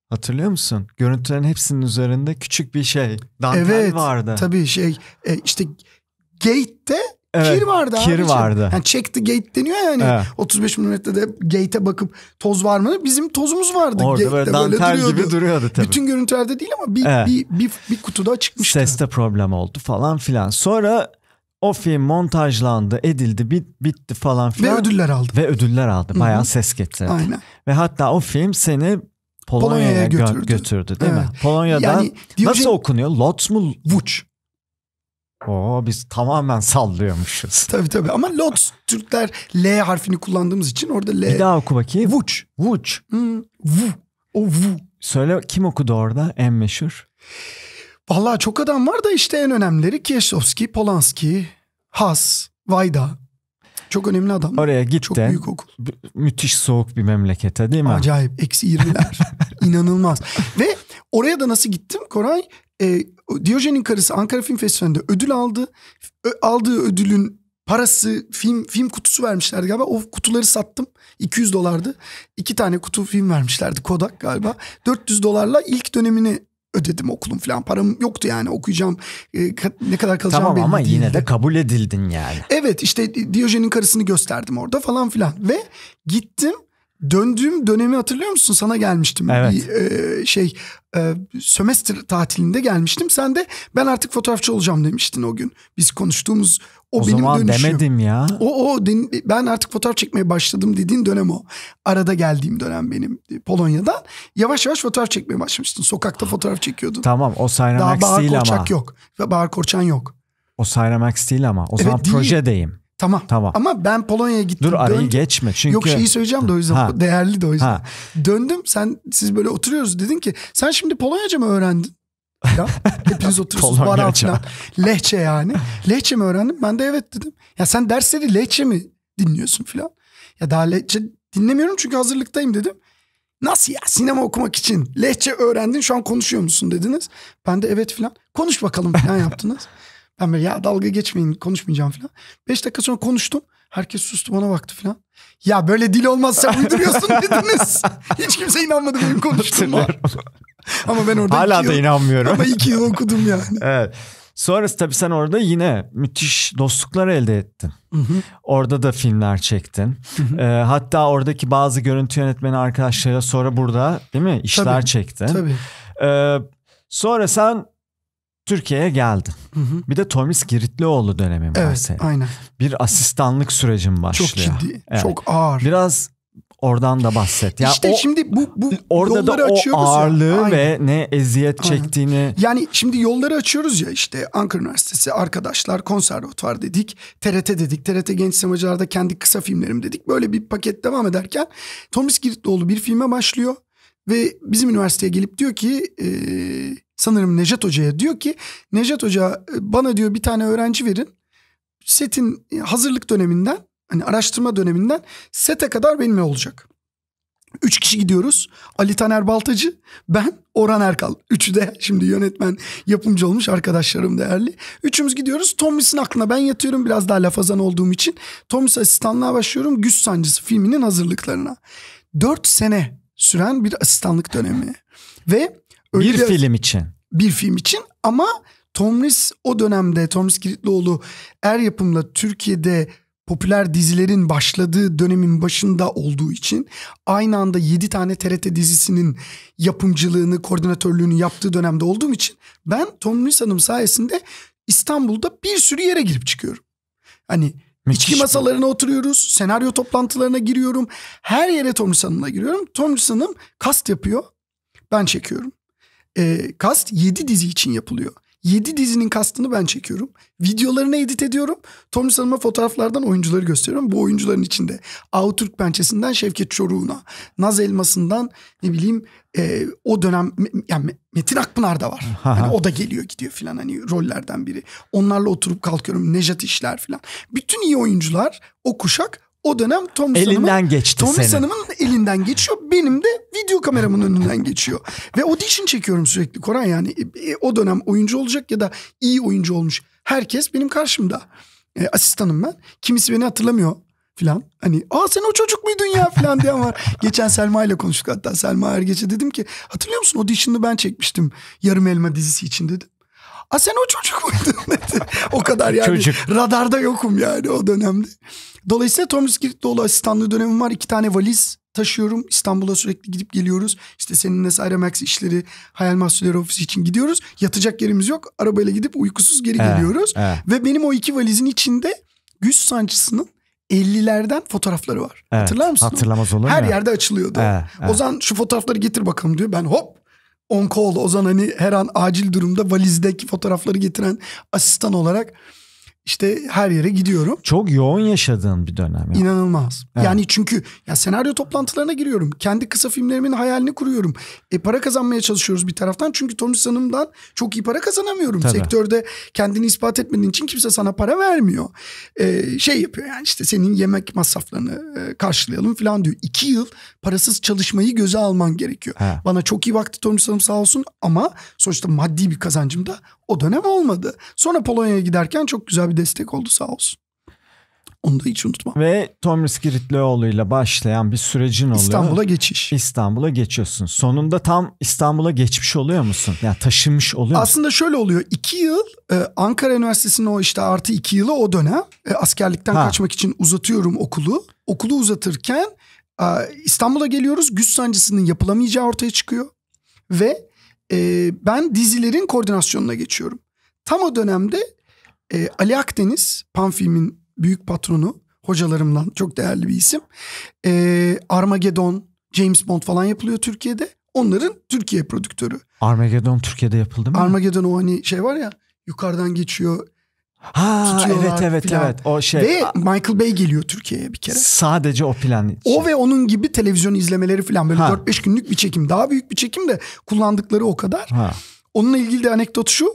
Hatırlıyor musun? Görüntülerin hepsinin üzerinde küçük bir şey. Dantel evet, vardı. Tabii şey e, işte gate'te Evet, kir vardı kir abicim. vardı. Yani check the gate deniyor yani. Evet. 35 milimetrede gate'e bakıp toz var mı? Bizim tozumuz vardı. Orada gate'de böyle dantel böyle duruyordu. gibi duruyordu tabii. Bütün görüntülerde değil ama bir, evet. bir, bir, bir kutuda çıkmıştı. Seste problem oldu falan filan. Sonra o film montajlandı, edildi, bit, bitti falan filan. Ve ödüller aldı. Ve ödüller aldı. Bayağı Hı-hı. ses getirdi. Aynen. Ve hatta o film seni Polonya'ya, Polonya'ya götürdü. götürdü değil evet. mi? Polonya'da yani, nasıl okunuyor? Lotz mu? Vuç. Oo biz tamamen sallıyormuşuz. Tabii tabii ama Lotz Türkler L harfini kullandığımız için orada L. Bir daha oku bakayım. Vuç. Vuç. Hmm, vu. O vu. Söyle kim okudu orada en meşhur? Vallahi çok adam var da işte en önemlileri Kieślowski, Polanski, Has, Vayda. Çok önemli adam. Oraya gitti. Çok büyük okul. Müthiş soğuk bir memlekete değil mi? Acayip. Eksi 20'ler. İnanılmaz. Ve oraya da nasıl gittim Koray? E, Diyojen'in karısı Ankara Film Festivali'nde ödül aldı. Ö, aldığı ödülün parası film film kutusu vermişlerdi galiba. O kutuları sattım. 200 dolardı. İki tane kutu film vermişlerdi Kodak galiba. 400 dolarla ilk dönemini ödedim okulum falan param yoktu yani okuyacağım e, ne kadar kalacağım tamam, belli ama değildi. yine de kabul edildin yani. Evet işte Diyojen'in karısını gösterdim orada falan filan ve gittim Döndüğüm dönemi hatırlıyor musun? Sana gelmiştim. Evet. Bir, e, şey e, sömestr tatilinde gelmiştim. Sen de ben artık fotoğrafçı olacağım demiştin o gün. Biz konuştuğumuz o, o benim zaman dönüşüm. demedim ya. O o ben artık fotoğraf çekmeye başladım dediğin dönem o. Arada geldiğim dönem benim e, Polonya'dan. Yavaş yavaş fotoğraf çekmeye başlamıştın. Sokakta fotoğraf çekiyordun. Tamam o Sayran Daha Bahar değil Korçak ama. yok. Bahar Korçan yok. O Sayran Max değil ama. O evet, zaman değil. projedeyim. Tamam. Tamam. Ama ben Polonya'ya gittim. Dur arayı döndüm. geçme çünkü. Yok şeyi söyleyeceğim de o yüzden. Ha. Değerli de o yüzden. Ha. Döndüm sen siz böyle oturuyoruz dedin ki sen şimdi Polonyaca mı öğrendin? Ya, hepiniz oturursunuz bar altına. Lehçe yani. Lehçe mi öğrendin? Ben de evet dedim. Ya sen dersleri lehçe mi dinliyorsun filan? Ya daha lehçe dinlemiyorum çünkü hazırlıktayım dedim. Nasıl ya sinema okumak için lehçe öğrendin şu an konuşuyor musun dediniz. Ben de evet filan. Konuş bakalım filan yaptınız. Ben böyle ya dalga geçmeyin konuşmayacağım falan. Beş dakika sonra konuştum. Herkes sustu bana baktı falan. Ya böyle dil olmazsa uyduruyorsun dediniz. Hiç kimse inanmadı benim konuştuğuma. Ama ben orada Hala da yıl, inanmıyorum. Ama iki yıl okudum yani. evet. Sonrası tabii sen orada yine müthiş dostluklar elde ettin. Hı hı. Orada da filmler çektin. Hı hı. E, hatta oradaki bazı görüntü yönetmeni arkadaşlara sonra burada değil mi işler tabii, çektin. Tabii. E, sonra sen Türkiye'ye geldin. Hı hı. Bir de Tomis Giritlioğlu dönemim evet, var senin. Aynen. Bir asistanlık sürecin başlıyor. Çok ciddi, evet. çok ağır. Biraz oradan da bahset. Yani işte o, şimdi bu, bu orada da o ağırlığı ya. ve ne eziyet Aynen. çektiğini. Yani şimdi yolları açıyoruz ya işte Ankara Üniversitesi arkadaşlar konservatuvar dedik. TRT dedik. TRT Genç Sinemacılar'da kendi kısa filmlerim dedik. Böyle bir paket devam ederken Tomis Giritlioğlu bir filme başlıyor. Ve bizim üniversiteye gelip diyor ki... Ee, sanırım Necat Hoca'ya diyor ki Necat Hoca e, bana diyor bir tane öğrenci verin. Setin e, hazırlık döneminden hani araştırma döneminden sete kadar benimle olacak. Üç kişi gidiyoruz. Ali Taner Baltacı, ben, Orhan Erkal. Üçü de şimdi yönetmen, yapımcı olmuş arkadaşlarım değerli. Üçümüz gidiyoruz. Tomris'in aklına ben yatıyorum biraz daha lafazan olduğum için. Tomris asistanlığa başlıyorum Güç Sancısı filminin hazırlıklarına. Dört sene süren bir asistanlık dönemi. Ve Öyle bir, bir film için. Bir film için ama Tomris o dönemde Tomris Kiritlioğlu er yapımla Türkiye'de popüler dizilerin başladığı dönemin başında olduğu için aynı anda 7 tane TRT dizisinin yapımcılığını, koordinatörlüğünü yaptığı dönemde olduğum için ben Tomris Hanım sayesinde İstanbul'da bir sürü yere girip çıkıyorum. Hani Müthiş içki masalarına bu. oturuyoruz, senaryo toplantılarına giriyorum. Her yere Tomris Hanım'la giriyorum. Tomris Hanım kast yapıyor, ben çekiyorum e, kast 7 dizi için yapılıyor. 7 dizinin kastını ben çekiyorum. Videolarını edit ediyorum. Tomris Hanım'a fotoğraflardan oyuncuları gösteriyorum. Bu oyuncuların içinde Avtürk pençesinden Şevket Çoruğ'una, Naz Elmas'ından ne bileyim e, o dönem yani Metin Akpınar da var. Hani o da geliyor gidiyor filan hani rollerden biri. Onlarla oturup kalkıyorum. Nejat İşler filan. Bütün iyi oyuncular o kuşak o dönem Thomas elinden geçti Thomas senin. Hanım'ın elinden geçiyor. Benim de video kameramın önünden geçiyor. Ve o dişin çekiyorum sürekli Koran yani. E, o dönem oyuncu olacak ya da iyi oyuncu olmuş. Herkes benim karşımda. E, asistanım ben. Kimisi beni hatırlamıyor filan. Hani aa sen o çocuk muydun ya filan diyen var. Geçen Selma ile konuştuk hatta Selma Ergeç'e dedim ki hatırlıyor musun o dişini ben çekmiştim yarım elma dizisi için dedi A sen o çocuk muydun dedi. o kadar yani. Çocuk. Radarda yokum yani o dönemde. Dolayısıyla Thomas Tomris Kiritlioğlu asistanlığı dönemim var. İki tane valiz taşıyorum. İstanbul'a sürekli gidip geliyoruz. İşte senin seninle Max işleri hayal mahsulleri ofisi için gidiyoruz. Yatacak yerimiz yok. Arabayla gidip uykusuz geri he, eh, geliyoruz. He. Eh. Ve benim o iki valizin içinde Güç Sancısı'nın 50'lerden fotoğrafları var. Evet, Hatırlar mısın? Hatırlamaz olur Her ya. yerde açılıyordu. Evet, evet. Eh, Ozan şu fotoğrafları getir bakalım diyor. Ben hop on call Ozan hani her an acil durumda valizdeki fotoğrafları getiren asistan olarak işte her yere gidiyorum. Çok yoğun yaşadığın bir dönem. Yani. İnanılmaz. Evet. Yani çünkü ya senaryo toplantılarına giriyorum. Kendi kısa filmlerimin hayalini kuruyorum. E para kazanmaya çalışıyoruz bir taraftan. Çünkü Tomris Hanım'dan çok iyi para kazanamıyorum. Tabii. Sektörde kendini ispat etmediğin için kimse sana para vermiyor. E, şey yapıyor yani işte senin yemek masraflarını e, karşılayalım falan diyor. İki yıl parasız çalışmayı göze alman gerekiyor. He. Bana çok iyi baktı Tomris Hanım sağ olsun ama sonuçta maddi bir kazancım da o dönem olmadı. Sonra Polonya'ya giderken çok güzel bir destek oldu sağ olsun. Onu da hiç unutma. Ve Tomris Kiritlioğlu ile başlayan bir sürecin oluyor. İstanbul'a geçiş. İstanbul'a geçiyorsun. Sonunda tam İstanbul'a geçmiş oluyor musun? Yani taşınmış oluyor Aslında şöyle oluyor. İki yıl e, Ankara Üniversitesi'nin o işte artı iki yılı o dönem. E, askerlikten ha. kaçmak için uzatıyorum okulu. Okulu uzatırken e, İstanbul'a geliyoruz. Güç sancısının yapılamayacağı ortaya çıkıyor. Ve e, ben dizilerin koordinasyonuna geçiyorum. Tam o dönemde e, Ali Akdeniz, Pan Film'in büyük patronu, hocalarımdan çok değerli bir isim. E, ee, Armageddon, James Bond falan yapılıyor Türkiye'de. Onların Türkiye prodüktörü. Armageddon Türkiye'de yapıldı mı? Armageddon o hani şey var ya yukarıdan geçiyor Ha tutuyorlar evet evet falan. evet o şey. Ve Michael Bay geliyor Türkiye'ye bir kere. Sadece o plan. Için. O ve onun gibi televizyon izlemeleri falan böyle 4-5 günlük bir çekim. Daha büyük bir çekim de kullandıkları o kadar. Ha. Onunla ilgili de anekdot şu.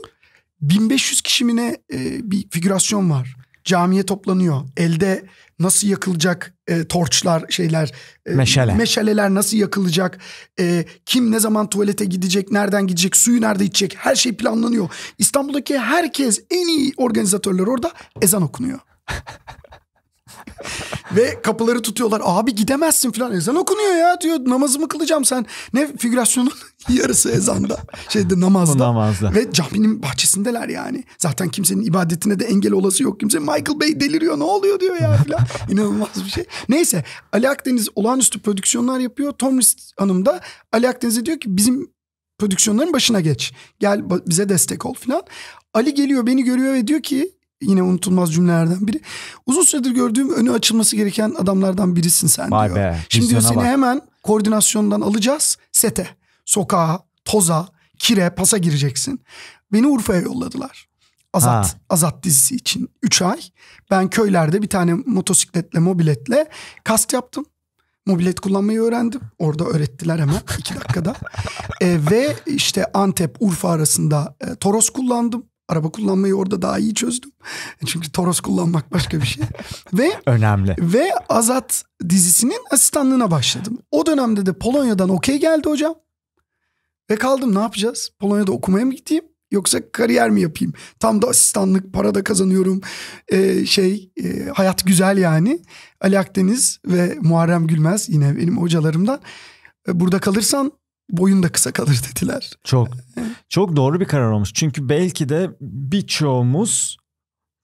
1500 kişimine e, bir figürasyon var. Camiye toplanıyor. Elde nasıl yakılacak e, torçlar şeyler e, Meşale. meşaleler nasıl yakılacak e, kim ne zaman tuvalete gidecek nereden gidecek suyu nerede içecek her şey planlanıyor İstanbul'daki herkes en iyi organizatörler orada ezan okunuyor Ve kapıları tutuyorlar. Abi gidemezsin falan. Ezan okunuyor ya diyor. Namazımı kılacağım sen. Ne figürasyonun yarısı ezanda. Şeyde namazda. namazda. Ve caminin bahçesindeler yani. Zaten kimsenin ibadetine de engel olası yok. Kimse Michael Bay deliriyor ne oluyor diyor ya falan. İnanılmaz bir şey. Neyse Ali Akdeniz olağanüstü prodüksiyonlar yapıyor. Tomris Hanım da Ali Akdeniz'e diyor ki bizim prodüksiyonların başına geç. Gel bize destek ol falan. Ali geliyor beni görüyor ve diyor ki yine unutulmaz cümlelerden biri. Uzun süredir gördüğüm önü açılması gereken adamlardan birisin sen Vay diyor. Be, Şimdi diyor seni bak. hemen koordinasyondan alacağız sete, sokağa, toza, kire, pasa gireceksin. Beni Urfa'ya yolladılar. Azat, ha. Azat dizisi için 3 ay. Ben köylerde bir tane motosikletle, mobiletle kast yaptım. Mobilet kullanmayı öğrendim. Orada öğrettiler hemen iki dakikada. e, ve işte Antep, Urfa arasında e, Toros kullandım. Araba kullanmayı orada daha iyi çözdüm. E, çünkü Toros kullanmak başka bir şey. ve önemli. Ve Azat dizisinin asistanlığına başladım. O dönemde de Polonya'dan okey geldi hocam. Ve kaldım ne yapacağız? Polonya'da okumaya mı gideyim? Yoksa kariyer mi yapayım? Tam da asistanlık, para da kazanıyorum. Ee, şey, e, hayat güzel yani. Ali Akdeniz ve Muharrem Gülmez yine benim hocalarımdan. E, burada kalırsan boyun da kısa kalır dediler. Çok. Çok doğru bir karar olmuş. Çünkü belki de birçoğumuz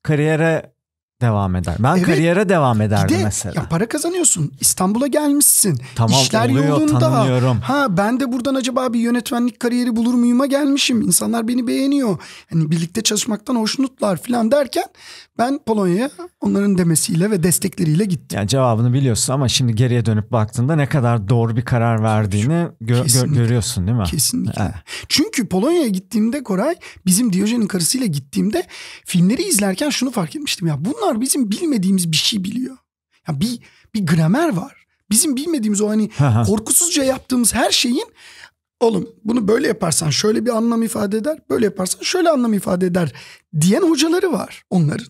kariyere devam eder. Ben evet, kariyere devam ederdim de, mesela. Ya para kazanıyorsun. İstanbul'a gelmişsin. Tamam İşler oluyor yolunda. tanınıyorum. Ha ben de buradan acaba bir yönetmenlik kariyeri bulur muyum'a gelmişim. İnsanlar beni beğeniyor. Hani birlikte çalışmaktan hoşnutlar falan derken ben Polonya'ya onların demesiyle ve destekleriyle gittim. Yani cevabını biliyorsun ama şimdi geriye dönüp baktığında ne kadar doğru bir karar verdiğini gö- gö- görüyorsun değil mi? Kesinlikle. Evet. Çünkü Polonya'ya gittiğimde Koray bizim Diyojen'in karısıyla gittiğimde filmleri izlerken şunu fark etmiştim ya bunlar var bizim bilmediğimiz bir şey biliyor. Yani bir bir gramer var. Bizim bilmediğimiz o hani korkusuzca yaptığımız her şeyin oğlum bunu böyle yaparsan şöyle bir anlam ifade eder, böyle yaparsan şöyle anlam ifade eder diyen hocaları var onların.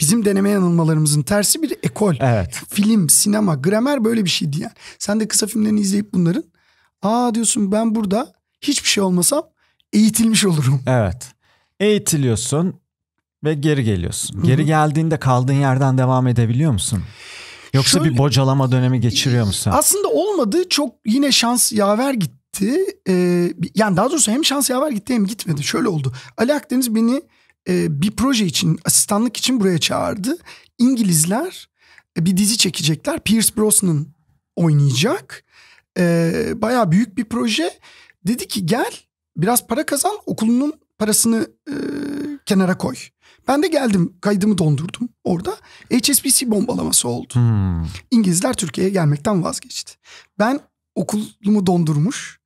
Bizim deneme yanılmalarımızın tersi bir ekol. Evet. Film, sinema, gramer böyle bir şey diyen. Sen de kısa filmlerini izleyip bunların aa diyorsun ben burada hiçbir şey olmasam eğitilmiş olurum. Evet. Eğitiliyorsun ve geri geliyorsun. Geri geldiğinde kaldığın yerden devam edebiliyor musun? Yoksa Şöyle, bir bocalama dönemi geçiriyor musun? Aslında olmadı. Çok yine şans yaver gitti. Ee, yani daha doğrusu hem şans yaver gitti hem gitmedi. Şöyle oldu. Ali Akdeniz beni e, bir proje için, asistanlık için buraya çağırdı. İngilizler e, bir dizi çekecekler. Pierce Brosnan oynayacak. E, bayağı büyük bir proje. Dedi ki gel biraz para kazan okulunun parasını e, kenara koy. Ben de geldim kaydımı dondurdum orada. HSBC bombalaması oldu. Hmm. İngilizler Türkiye'ye gelmekten vazgeçti. Ben okulumu dondurmuş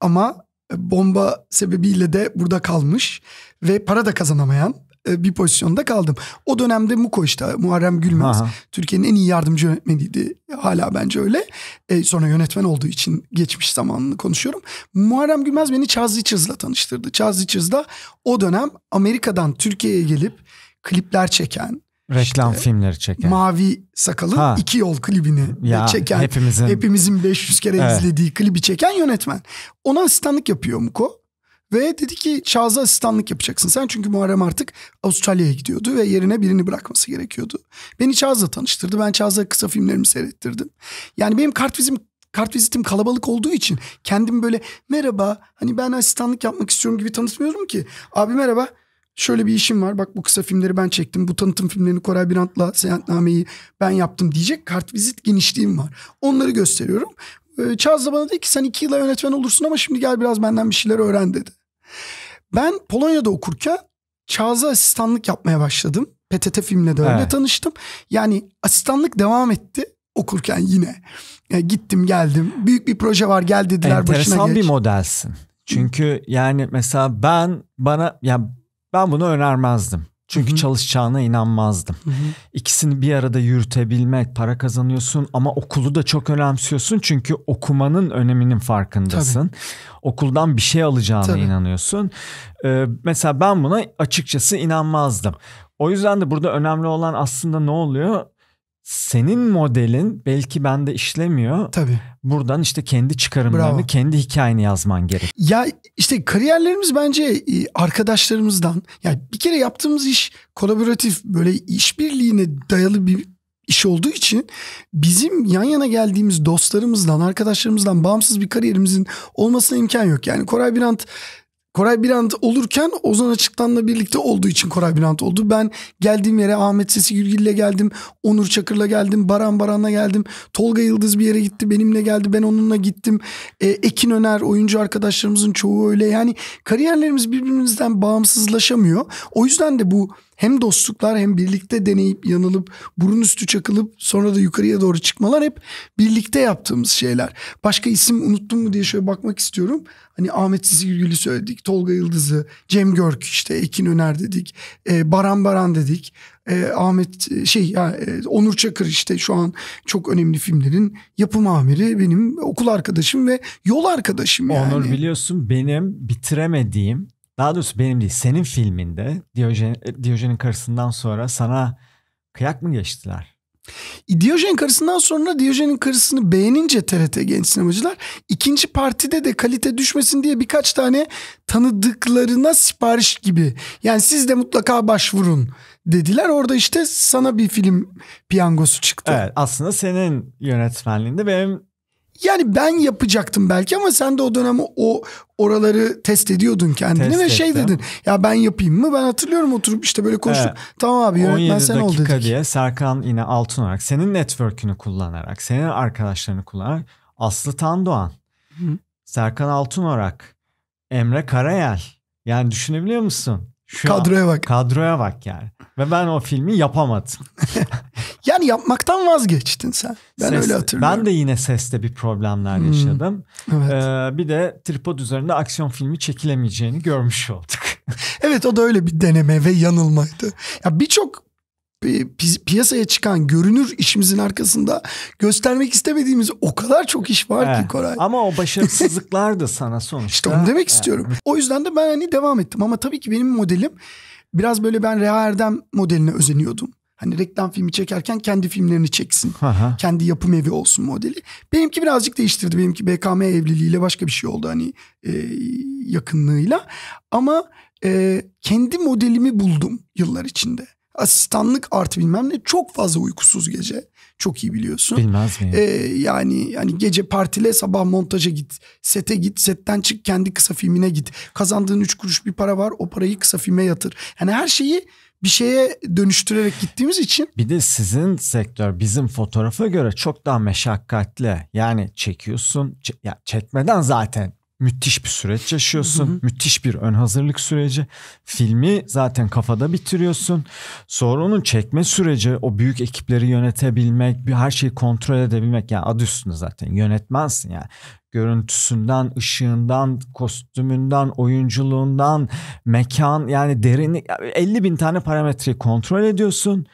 ama bomba sebebiyle de burada kalmış ve para da kazanamayan e, bir pozisyonda kaldım. O dönemde Muko işte Muharrem Gülmez. Türkiye'nin en iyi yardımcı yönetmeniydi. Hala bence öyle. E, sonra yönetmen olduğu için geçmiş zamanını konuşuyorum. Muharrem Gülmez beni Charles Richards'la tanıştırdı. Charles Richards da o dönem Amerika'dan Türkiye'ye gelip klipler çeken, Reklam işte, filmleri çeken. Mavi Sakal'ın ha. iki yol klibini ya, çeken. Hepimizin. Hepimizin 500 kere evet. izlediği klibi çeken yönetmen. Ona asistanlık yapıyor Muko. Ve dedi ki Şaz'a asistanlık yapacaksın sen. Çünkü Muharrem artık Avustralya'ya gidiyordu ve yerine birini bırakması gerekiyordu. Beni Şaz'la tanıştırdı. Ben Şaz'la kısa filmlerimi seyrettirdim. Yani benim kartvizim kartvizitim kalabalık olduğu için kendim böyle merhaba hani ben asistanlık yapmak istiyorum gibi tanıtmıyorum ki. Abi merhaba şöyle bir işim var bak bu kısa filmleri ben çektim bu tanıtım filmlerini Koray Birant'la seyahatnameyi ben yaptım diyecek kartvizit genişliğim var. Onları gösteriyorum e, Charles da bana dedi ki sen iki yıla yönetmen olursun ama şimdi gel biraz benden bir şeyler öğren dedi. Ben Polonya'da okurken Charles'a asistanlık yapmaya başladım. PTT filmle de öyle evet. tanıştım. Yani asistanlık devam etti okurken yine. Yani gittim geldim. Büyük bir proje var gel dediler Enteresan başına geç. Enteresan bir modelsin. Çünkü yani mesela ben bana ya yani ben bunu önermezdim. Çünkü Hı-hı. çalışacağına inanmazdım. Hı-hı. İkisini bir arada yürütebilmek, para kazanıyorsun ama okulu da çok önemsiyorsun çünkü okumanın öneminin farkındasın. Tabii. Okuldan bir şey alacağına Tabii. inanıyorsun. Ee, mesela ben buna açıkçası inanmazdım. O yüzden de burada önemli olan aslında ne oluyor? senin modelin belki bende işlemiyor. Tabii. Buradan işte kendi çıkarımlarını, Bravo. kendi hikayeni yazman gerek. Ya işte kariyerlerimiz bence e, arkadaşlarımızdan. Yani bir kere yaptığımız iş kolaboratif böyle işbirliğine dayalı bir iş olduğu için bizim yan yana geldiğimiz dostlarımızdan, arkadaşlarımızdan bağımsız bir kariyerimizin olmasına imkan yok. Yani Koray Birant Koray Birant olurken Ozan Açıktan'la birlikte olduğu için Koray Birant oldu. Ben geldiğim yere Ahmet Sesi Gürgil'le geldim. Onur Çakır'la geldim. Baran Baran'la geldim. Tolga Yıldız bir yere gitti. Benimle geldi. Ben onunla gittim. E, Ekin Öner oyuncu arkadaşlarımızın çoğu öyle. Yani kariyerlerimiz birbirimizden bağımsızlaşamıyor. O yüzden de bu hem dostluklar hem birlikte deneyip yanılıp burun üstü çakılıp sonra da yukarıya doğru çıkmalar hep birlikte yaptığımız şeyler. Başka isim unuttum mu diye şöyle bakmak istiyorum. Hani Ahmet Zilgül'ü söyledik, Tolga Yıldız'ı, Cem Görk işte Ekin Öner dedik, e, Baran Baran dedik. E, Ahmet e, şey yani, e, Onur Çakır işte şu an çok önemli filmlerin yapım amiri benim okul arkadaşım ve yol arkadaşım yani. Onur biliyorsun benim bitiremediğim daha doğrusu benim değil senin filminde Diyojen, e, Diyojen'in karısından sonra sana kıyak mı geçtiler? E, Diyojen karısından sonra Diyojen'in karısını beğenince TRT genç sinemacılar ikinci partide de kalite düşmesin diye birkaç tane tanıdıklarına sipariş gibi. Yani siz de mutlaka başvurun dediler. Orada işte sana bir film piyangosu çıktı. Evet aslında senin yönetmenliğinde benim yani ben yapacaktım belki ama sen de o dönem o oraları test ediyordun kendini test ve şey ettim. şey dedin. Ya ben yapayım mı? Ben hatırlıyorum oturup işte böyle konuştuk. Evet. Tamam abi yönetmen sen ol dedik. diye Serkan yine altın olarak senin network'ünü kullanarak, senin arkadaşlarını kullanarak Aslı Tandoğan, Hı. Serkan Altın olarak, Emre Karayel. Yani düşünebiliyor musun? Şu kadroya an, bak. Kadroya bak yani. Ve ben o filmi yapamadım. Yani yapmaktan vazgeçtin sen. Ben Ses, öyle hatırlıyorum. Ben de yine seste bir problemler hmm. yaşadım. Evet. Ee, bir de tripod üzerinde aksiyon filmi çekilemeyeceğini görmüş olduk. evet o da öyle bir deneme ve yanılmaydı. Ya birçok piyasaya çıkan görünür işimizin arkasında göstermek istemediğimiz o kadar çok iş var evet. ki eh, Koray. Ama o başarısızlıklar da sana sonuçta. İşte onu demek evet. Eh. istiyorum. O yüzden de ben hani devam ettim ama tabii ki benim modelim biraz böyle ben Reha Erdem modeline özeniyordum. Hani reklam filmi çekerken kendi filmlerini çeksin. Aha. Kendi yapım evi olsun modeli. Benimki birazcık değiştirdi. Benimki BKM evliliğiyle başka bir şey oldu hani e, yakınlığıyla. Ama e, kendi modelimi buldum yıllar içinde. Asistanlık artı bilmem ne çok fazla uykusuz gece. Çok iyi biliyorsun. Bilmez miyim? Ee, yani yani gece partile sabah montaja git. Sete git. Setten çık kendi kısa filmine git. Kazandığın üç kuruş bir para var. O parayı kısa filme yatır. Yani her şeyi bir şeye dönüştürerek gittiğimiz için. Bir de sizin sektör bizim fotoğrafa göre çok daha meşakkatli. Yani çekiyorsun ya çekmeden zaten müthiş bir süreç yaşıyorsun. Hı hı. Müthiş bir ön hazırlık süreci. Filmi zaten kafada bitiriyorsun. Sonra onun çekme süreci, o büyük ekipleri yönetebilmek, bir her şeyi kontrol edebilmek. Yani adı üstünde zaten yönetmensin yani görüntüsünden, ışığından, kostümünden, oyunculuğundan, mekan yani derini 50 bin tane parametreyi kontrol ediyorsun.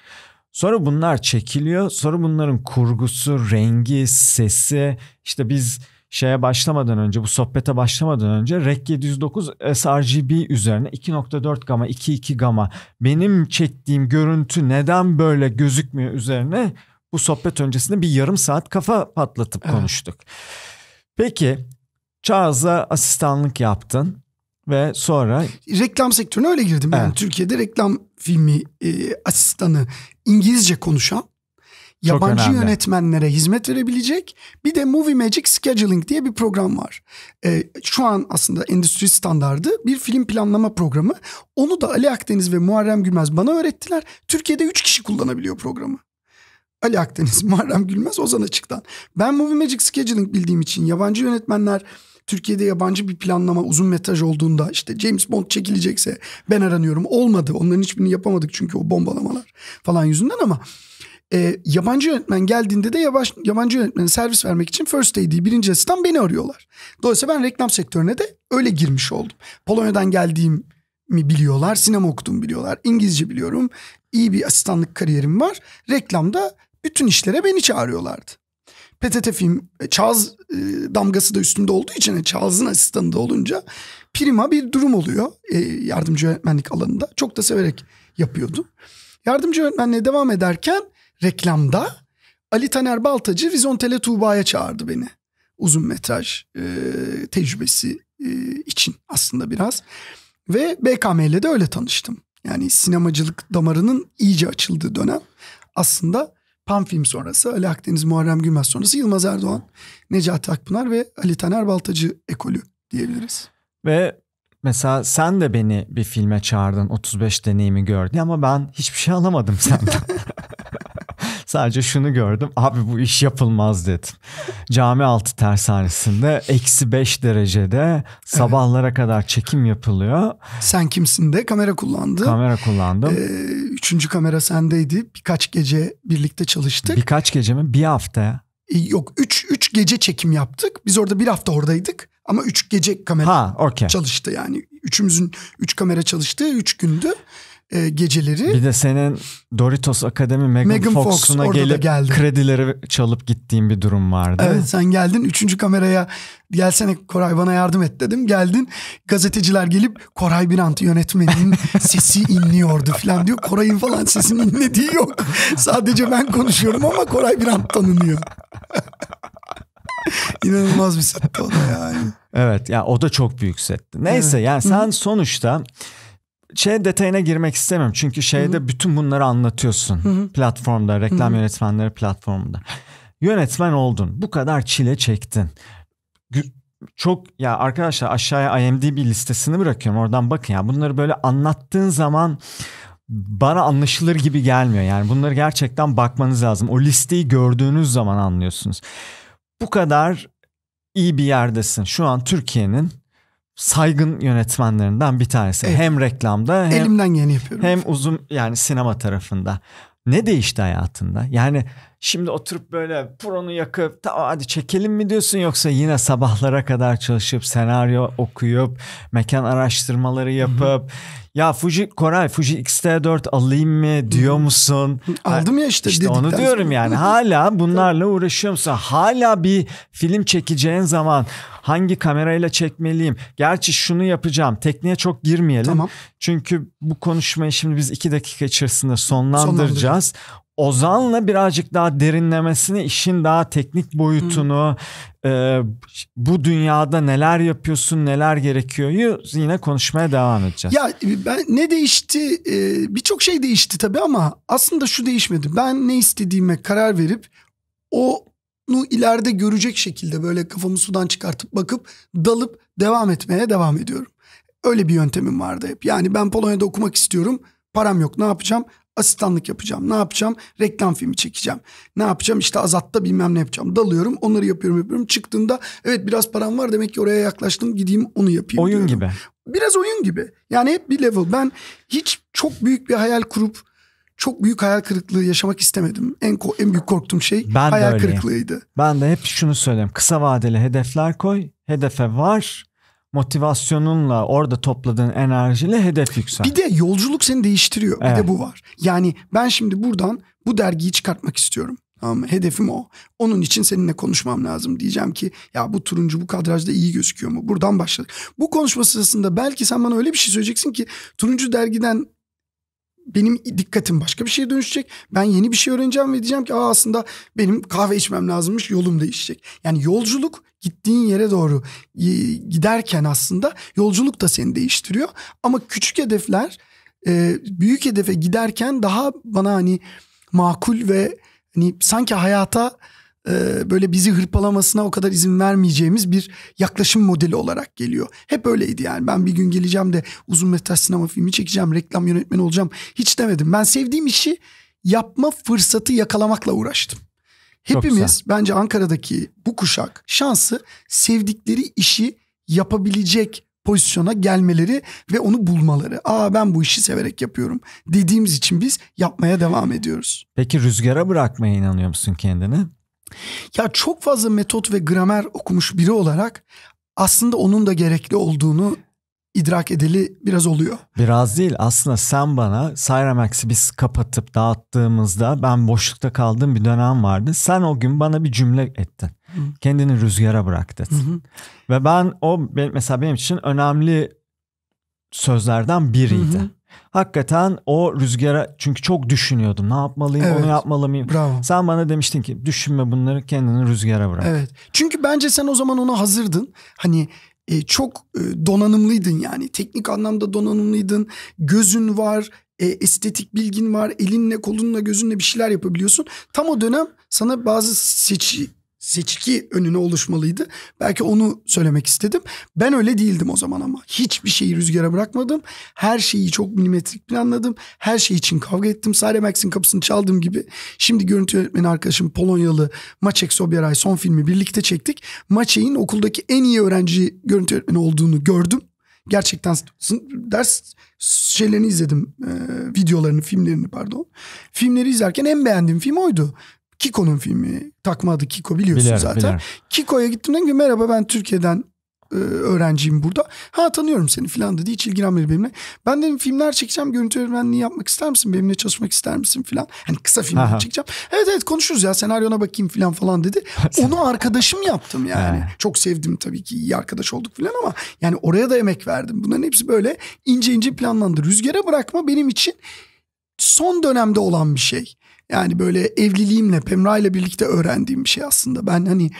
Sonra bunlar çekiliyor. Sonra bunların kurgusu, rengi, sesi işte biz şeye başlamadan önce bu sohbete başlamadan önce REC 709 sRGB üzerine 2.4 gama 2.2 gama benim çektiğim görüntü neden böyle gözükmüyor üzerine bu sohbet öncesinde bir yarım saat kafa patlatıp evet. konuştuk. Peki Charles'a asistanlık yaptın ve sonra... Reklam sektörüne öyle girdim. Evet. Yani Türkiye'de reklam filmi e, asistanı İngilizce konuşan yabancı yönetmenlere hizmet verebilecek. Bir de Movie Magic Scheduling diye bir program var. Ee, şu an aslında endüstri standardı bir film planlama programı. Onu da Ali Akdeniz ve Muharrem Gülmez bana öğrettiler. Türkiye'de 3 kişi kullanabiliyor programı. Ali Akdeniz, Muharrem Gülmez, Ozan Açık'tan. Ben Movie Magic Scheduling bildiğim için yabancı yönetmenler Türkiye'de yabancı bir planlama uzun metraj olduğunda işte James Bond çekilecekse ben aranıyorum. Olmadı. Onların hiçbirini yapamadık çünkü o bombalamalar falan yüzünden ama e, yabancı yönetmen geldiğinde de yabancı, yabancı yönetmene servis vermek için First AD birinci asistan beni arıyorlar. Dolayısıyla ben reklam sektörüne de öyle girmiş oldum. Polonya'dan geldiğim mi biliyorlar, sinema okuduğumu biliyorlar, İngilizce biliyorum, iyi bir asistanlık kariyerim var. Reklamda bütün işlere beni çağırıyorlardı. PTT film e, Çağız e, damgası da üstümde olduğu için Çağız'ın asistanı da olunca prima bir durum oluyor e, yardımcı öğretmenlik alanında. Çok da severek yapıyordum. Yardımcı öğretmenliğe devam ederken reklamda Ali Taner Baltacı Vizon Tele Tuğba'ya çağırdı beni. Uzun metraj e, tecrübesi e, için aslında biraz. Ve BKM ile de öyle tanıştım. Yani sinemacılık damarının iyice açıldığı dönem aslında Pan film sonrası Ali Akdeniz Muharrem Gülmez sonrası Yılmaz Erdoğan, Necati Akpınar ve Ali Taner Baltacı ekolü diyebiliriz. Ve mesela sen de beni bir filme çağırdın 35 deneyimi gördün ama ben hiçbir şey alamadım senden. Sadece şunu gördüm. Abi bu iş yapılmaz dedim. Cami altı tersanesinde eksi 5 derecede sabahlara kadar çekim yapılıyor. Sen kimsin de kamera kullandın? Kamera kullandım. Ee, üçüncü kamera sendeydi. Birkaç gece birlikte çalıştık. Birkaç gece mi? Bir hafta. Ee, yok 3 üç gece çekim yaptık. Biz orada bir hafta oradaydık. Ama 3 gece kamera ha, okay. çalıştı yani. Üçümüzün 3 üç kamera çalıştığı 3 gündü e, geceleri. Bir de senin Doritos Akademi Megan, Megan Fox'una Fox, gelip geldi. kredileri çalıp gittiğin bir durum vardı. Evet sen geldin üçüncü kameraya gelsene Koray bana yardım et dedim. Geldin gazeteciler gelip Koray Birant yönetmenin sesi inliyordu falan diyor. Koray'ın falan sesinin inlediği yok. Sadece ben konuşuyorum ama Koray Birant tanınıyor. İnanılmaz bir setti o da yani. Evet ya yani o da çok büyük setti. Neyse evet. yani sen sonuçta şey detayına girmek istemiyorum. Çünkü şeyde Hı-hı. bütün bunları anlatıyorsun. Hı-hı. Platformda, reklam Hı-hı. yönetmenleri platformunda. Yönetmen oldun. Bu kadar çile çektin. Çok ya arkadaşlar aşağıya IMDb listesini bırakıyorum. Oradan bakın ya. Bunları böyle anlattığın zaman bana anlaşılır gibi gelmiyor. Yani bunları gerçekten bakmanız lazım. O listeyi gördüğünüz zaman anlıyorsunuz. Bu kadar iyi bir yerdesin. Şu an Türkiye'nin saygın yönetmenlerinden bir tanesi. Evet. Hem reklamda hem elimden yeni yapıyorum. Hem uzun yani sinema tarafında. Ne değişti hayatında? Yani Şimdi oturup böyle pronu yakıp tamam hadi çekelim mi diyorsun yoksa yine sabahlara kadar çalışıp senaryo okuyup mekan araştırmaları yapıp Hı-hı. ya Fuji Koray Fuji X-T4 alayım mı diyor Hı-hı. musun? Aldım ya işte. İşte onu diyorum sonra. yani hala bunlarla uğraşıyor musun? Hala bir film çekeceğin zaman hangi kamerayla çekmeliyim? Gerçi şunu yapacağım tekniğe çok girmeyelim. Tamam. Çünkü bu konuşmayı şimdi biz iki dakika içerisinde sonlandıracağız. Ozan'la birazcık daha derinlemesini işin daha teknik boyutunu e, bu dünyada neler yapıyorsun neler gerekiyor yine konuşmaya devam edeceğiz. Ya e, ben ne değişti e, birçok şey değişti tabii ama aslında şu değişmedi ben ne istediğime karar verip o onu ileride görecek şekilde böyle kafamı sudan çıkartıp bakıp dalıp devam etmeye devam ediyorum. Öyle bir yöntemim vardı hep. Yani ben Polonya'da okumak istiyorum. Param yok ne yapacağım? asistanlık yapacağım. Ne yapacağım? Reklam filmi çekeceğim. Ne yapacağım? İşte Azat'ta bilmem ne yapacağım. Dalıyorum onları yapıyorum yapıyorum. Çıktığında evet biraz param var demek ki oraya yaklaştım gideyim onu yapayım. Oyun diyorum. gibi. Biraz oyun gibi. Yani hep bir level. Ben hiç çok büyük bir hayal kurup çok büyük hayal kırıklığı yaşamak istemedim. En en büyük korktuğum şey ben hayal kırıklığıydı. Ben de hep şunu söyleyeyim. Kısa vadeli hedefler koy. Hedefe var motivasyonunla orada topladığın enerjiyle hedef yüksel. Bir de yolculuk seni değiştiriyor. Evet. Bir de bu var. Yani ben şimdi buradan bu dergiyi çıkartmak istiyorum. Tamam mı? Hedefim o. Onun için seninle konuşmam lazım. Diyeceğim ki ya bu turuncu bu kadrajda iyi gözüküyor mu? Buradan başladık. Bu konuşma sırasında belki sen bana öyle bir şey söyleyeceksin ki turuncu dergiden benim dikkatim başka bir şeye dönüşecek. Ben yeni bir şey öğreneceğim ve diyeceğim ki Aa, aslında benim kahve içmem lazımmış yolum değişecek. Yani yolculuk gittiğin yere doğru e, giderken aslında yolculuk da seni değiştiriyor. Ama küçük hedefler e, büyük hedefe giderken daha bana hani makul ve hani sanki hayata ee, böyle bizi hırpalamasına o kadar izin vermeyeceğimiz bir yaklaşım modeli olarak geliyor. Hep öyleydi yani ben bir gün geleceğim de uzun metraj sinema filmi çekeceğim, reklam yönetmeni olacağım hiç demedim. Ben sevdiğim işi yapma fırsatı yakalamakla uğraştım. Hepimiz bence Ankara'daki bu kuşak şansı sevdikleri işi yapabilecek pozisyona gelmeleri ve onu bulmaları. Aa ben bu işi severek yapıyorum dediğimiz için biz yapmaya devam ediyoruz. Peki rüzgara bırakmaya inanıyor musun kendini? Ya çok fazla metot ve gramer okumuş biri olarak aslında onun da gerekli olduğunu idrak edeli biraz oluyor. Biraz değil aslında sen bana Cyramax'i biz kapatıp dağıttığımızda ben boşlukta kaldığım bir dönem vardı. Sen o gün bana bir cümle ettin. Hı. Kendini rüzgara bırak dedin. Hı hı. Ve ben o mesela benim için önemli sözlerden biriydi. Hı hı. Hakikaten o rüzgara çünkü çok düşünüyordum. Ne yapmalıyım, evet. onu yapmalı mıyım? Bravo. Sen bana demiştin ki düşünme bunları kendini rüzgara bırak. Evet. Çünkü bence sen o zaman ona hazırdın. Hani e, çok e, donanımlıydın yani. Teknik anlamda donanımlıydın. Gözün var, e, estetik bilgin var. Elinle, kolunla, gözünle bir şeyler yapabiliyorsun. Tam o dönem sana bazı seçi seçki önüne oluşmalıydı. Belki onu söylemek istedim. Ben öyle değildim o zaman ama. Hiçbir şeyi rüzgara bırakmadım. Her şeyi çok milimetrik planladım. Her şey için kavga ettim. Sare Max'in kapısını çaldığım gibi. Şimdi görüntü yönetmeni arkadaşım Polonyalı Maçek Sobieray son filmi birlikte çektik. Maciek'in okuldaki en iyi öğrenci görüntü yönetmeni olduğunu gördüm. Gerçekten ders şeylerini izledim. E, videolarını, filmlerini pardon. Filmleri izlerken en beğendiğim film oydu. Kiko'nun filmi. Takma adı Kiko biliyorsun bilirim, zaten. Kiko'ya gittim dedim ki merhaba ben Türkiye'den e, öğrenciyim burada. Ha tanıyorum seni filan dedi. Hiç ilgilenmedi benimle. Ben dedim filmler çekeceğim. Görüntü öğretmenliği yapmak ister misin? Benimle çalışmak ister misin filan. Hani kısa filmler Aha. çekeceğim. Evet evet konuşuruz ya senaryona bakayım filan falan dedi. Onu arkadaşım yaptım yani. Çok sevdim tabii ki iyi arkadaş olduk filan ama yani oraya da emek verdim. Bunların hepsi böyle ince ince planlandı. Rüzgara bırakma benim için son dönemde olan bir şey. Yani böyle evliliğimle Pemra ile birlikte öğrendiğim bir şey aslında. Ben hani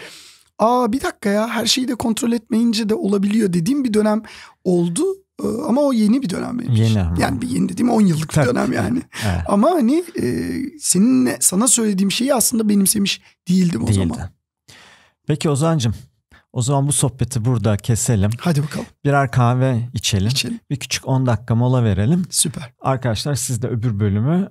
aa bir dakika ya her şeyi de kontrol etmeyince de olabiliyor dediğim bir dönem oldu. Ee, ama o yeni bir dönem benim yeni için. Ama. Yani bir yeni dediğim 10 yıllık bir dönem yani. evet. Ama hani e, senin sana söylediğim şeyi aslında benimsemiş değildim Değildi. o Değildi. zaman. Peki Ozan'cığım o zaman bu sohbeti burada keselim. Hadi bakalım. Birer kahve içelim. İçelim. Bir küçük 10 dakika mola verelim. Süper. Arkadaşlar siz de öbür bölümü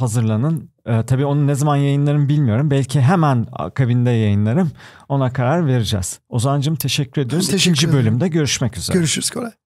hazırlanın. Ee, tabii onu ne zaman yayınlarım bilmiyorum. Belki hemen akabinde yayınlarım. Ona karar vereceğiz. Ozancım teşekkür ediyoruz. Teşekkür İkinci bölümde görüşmek üzere. Görüşürüz Koray.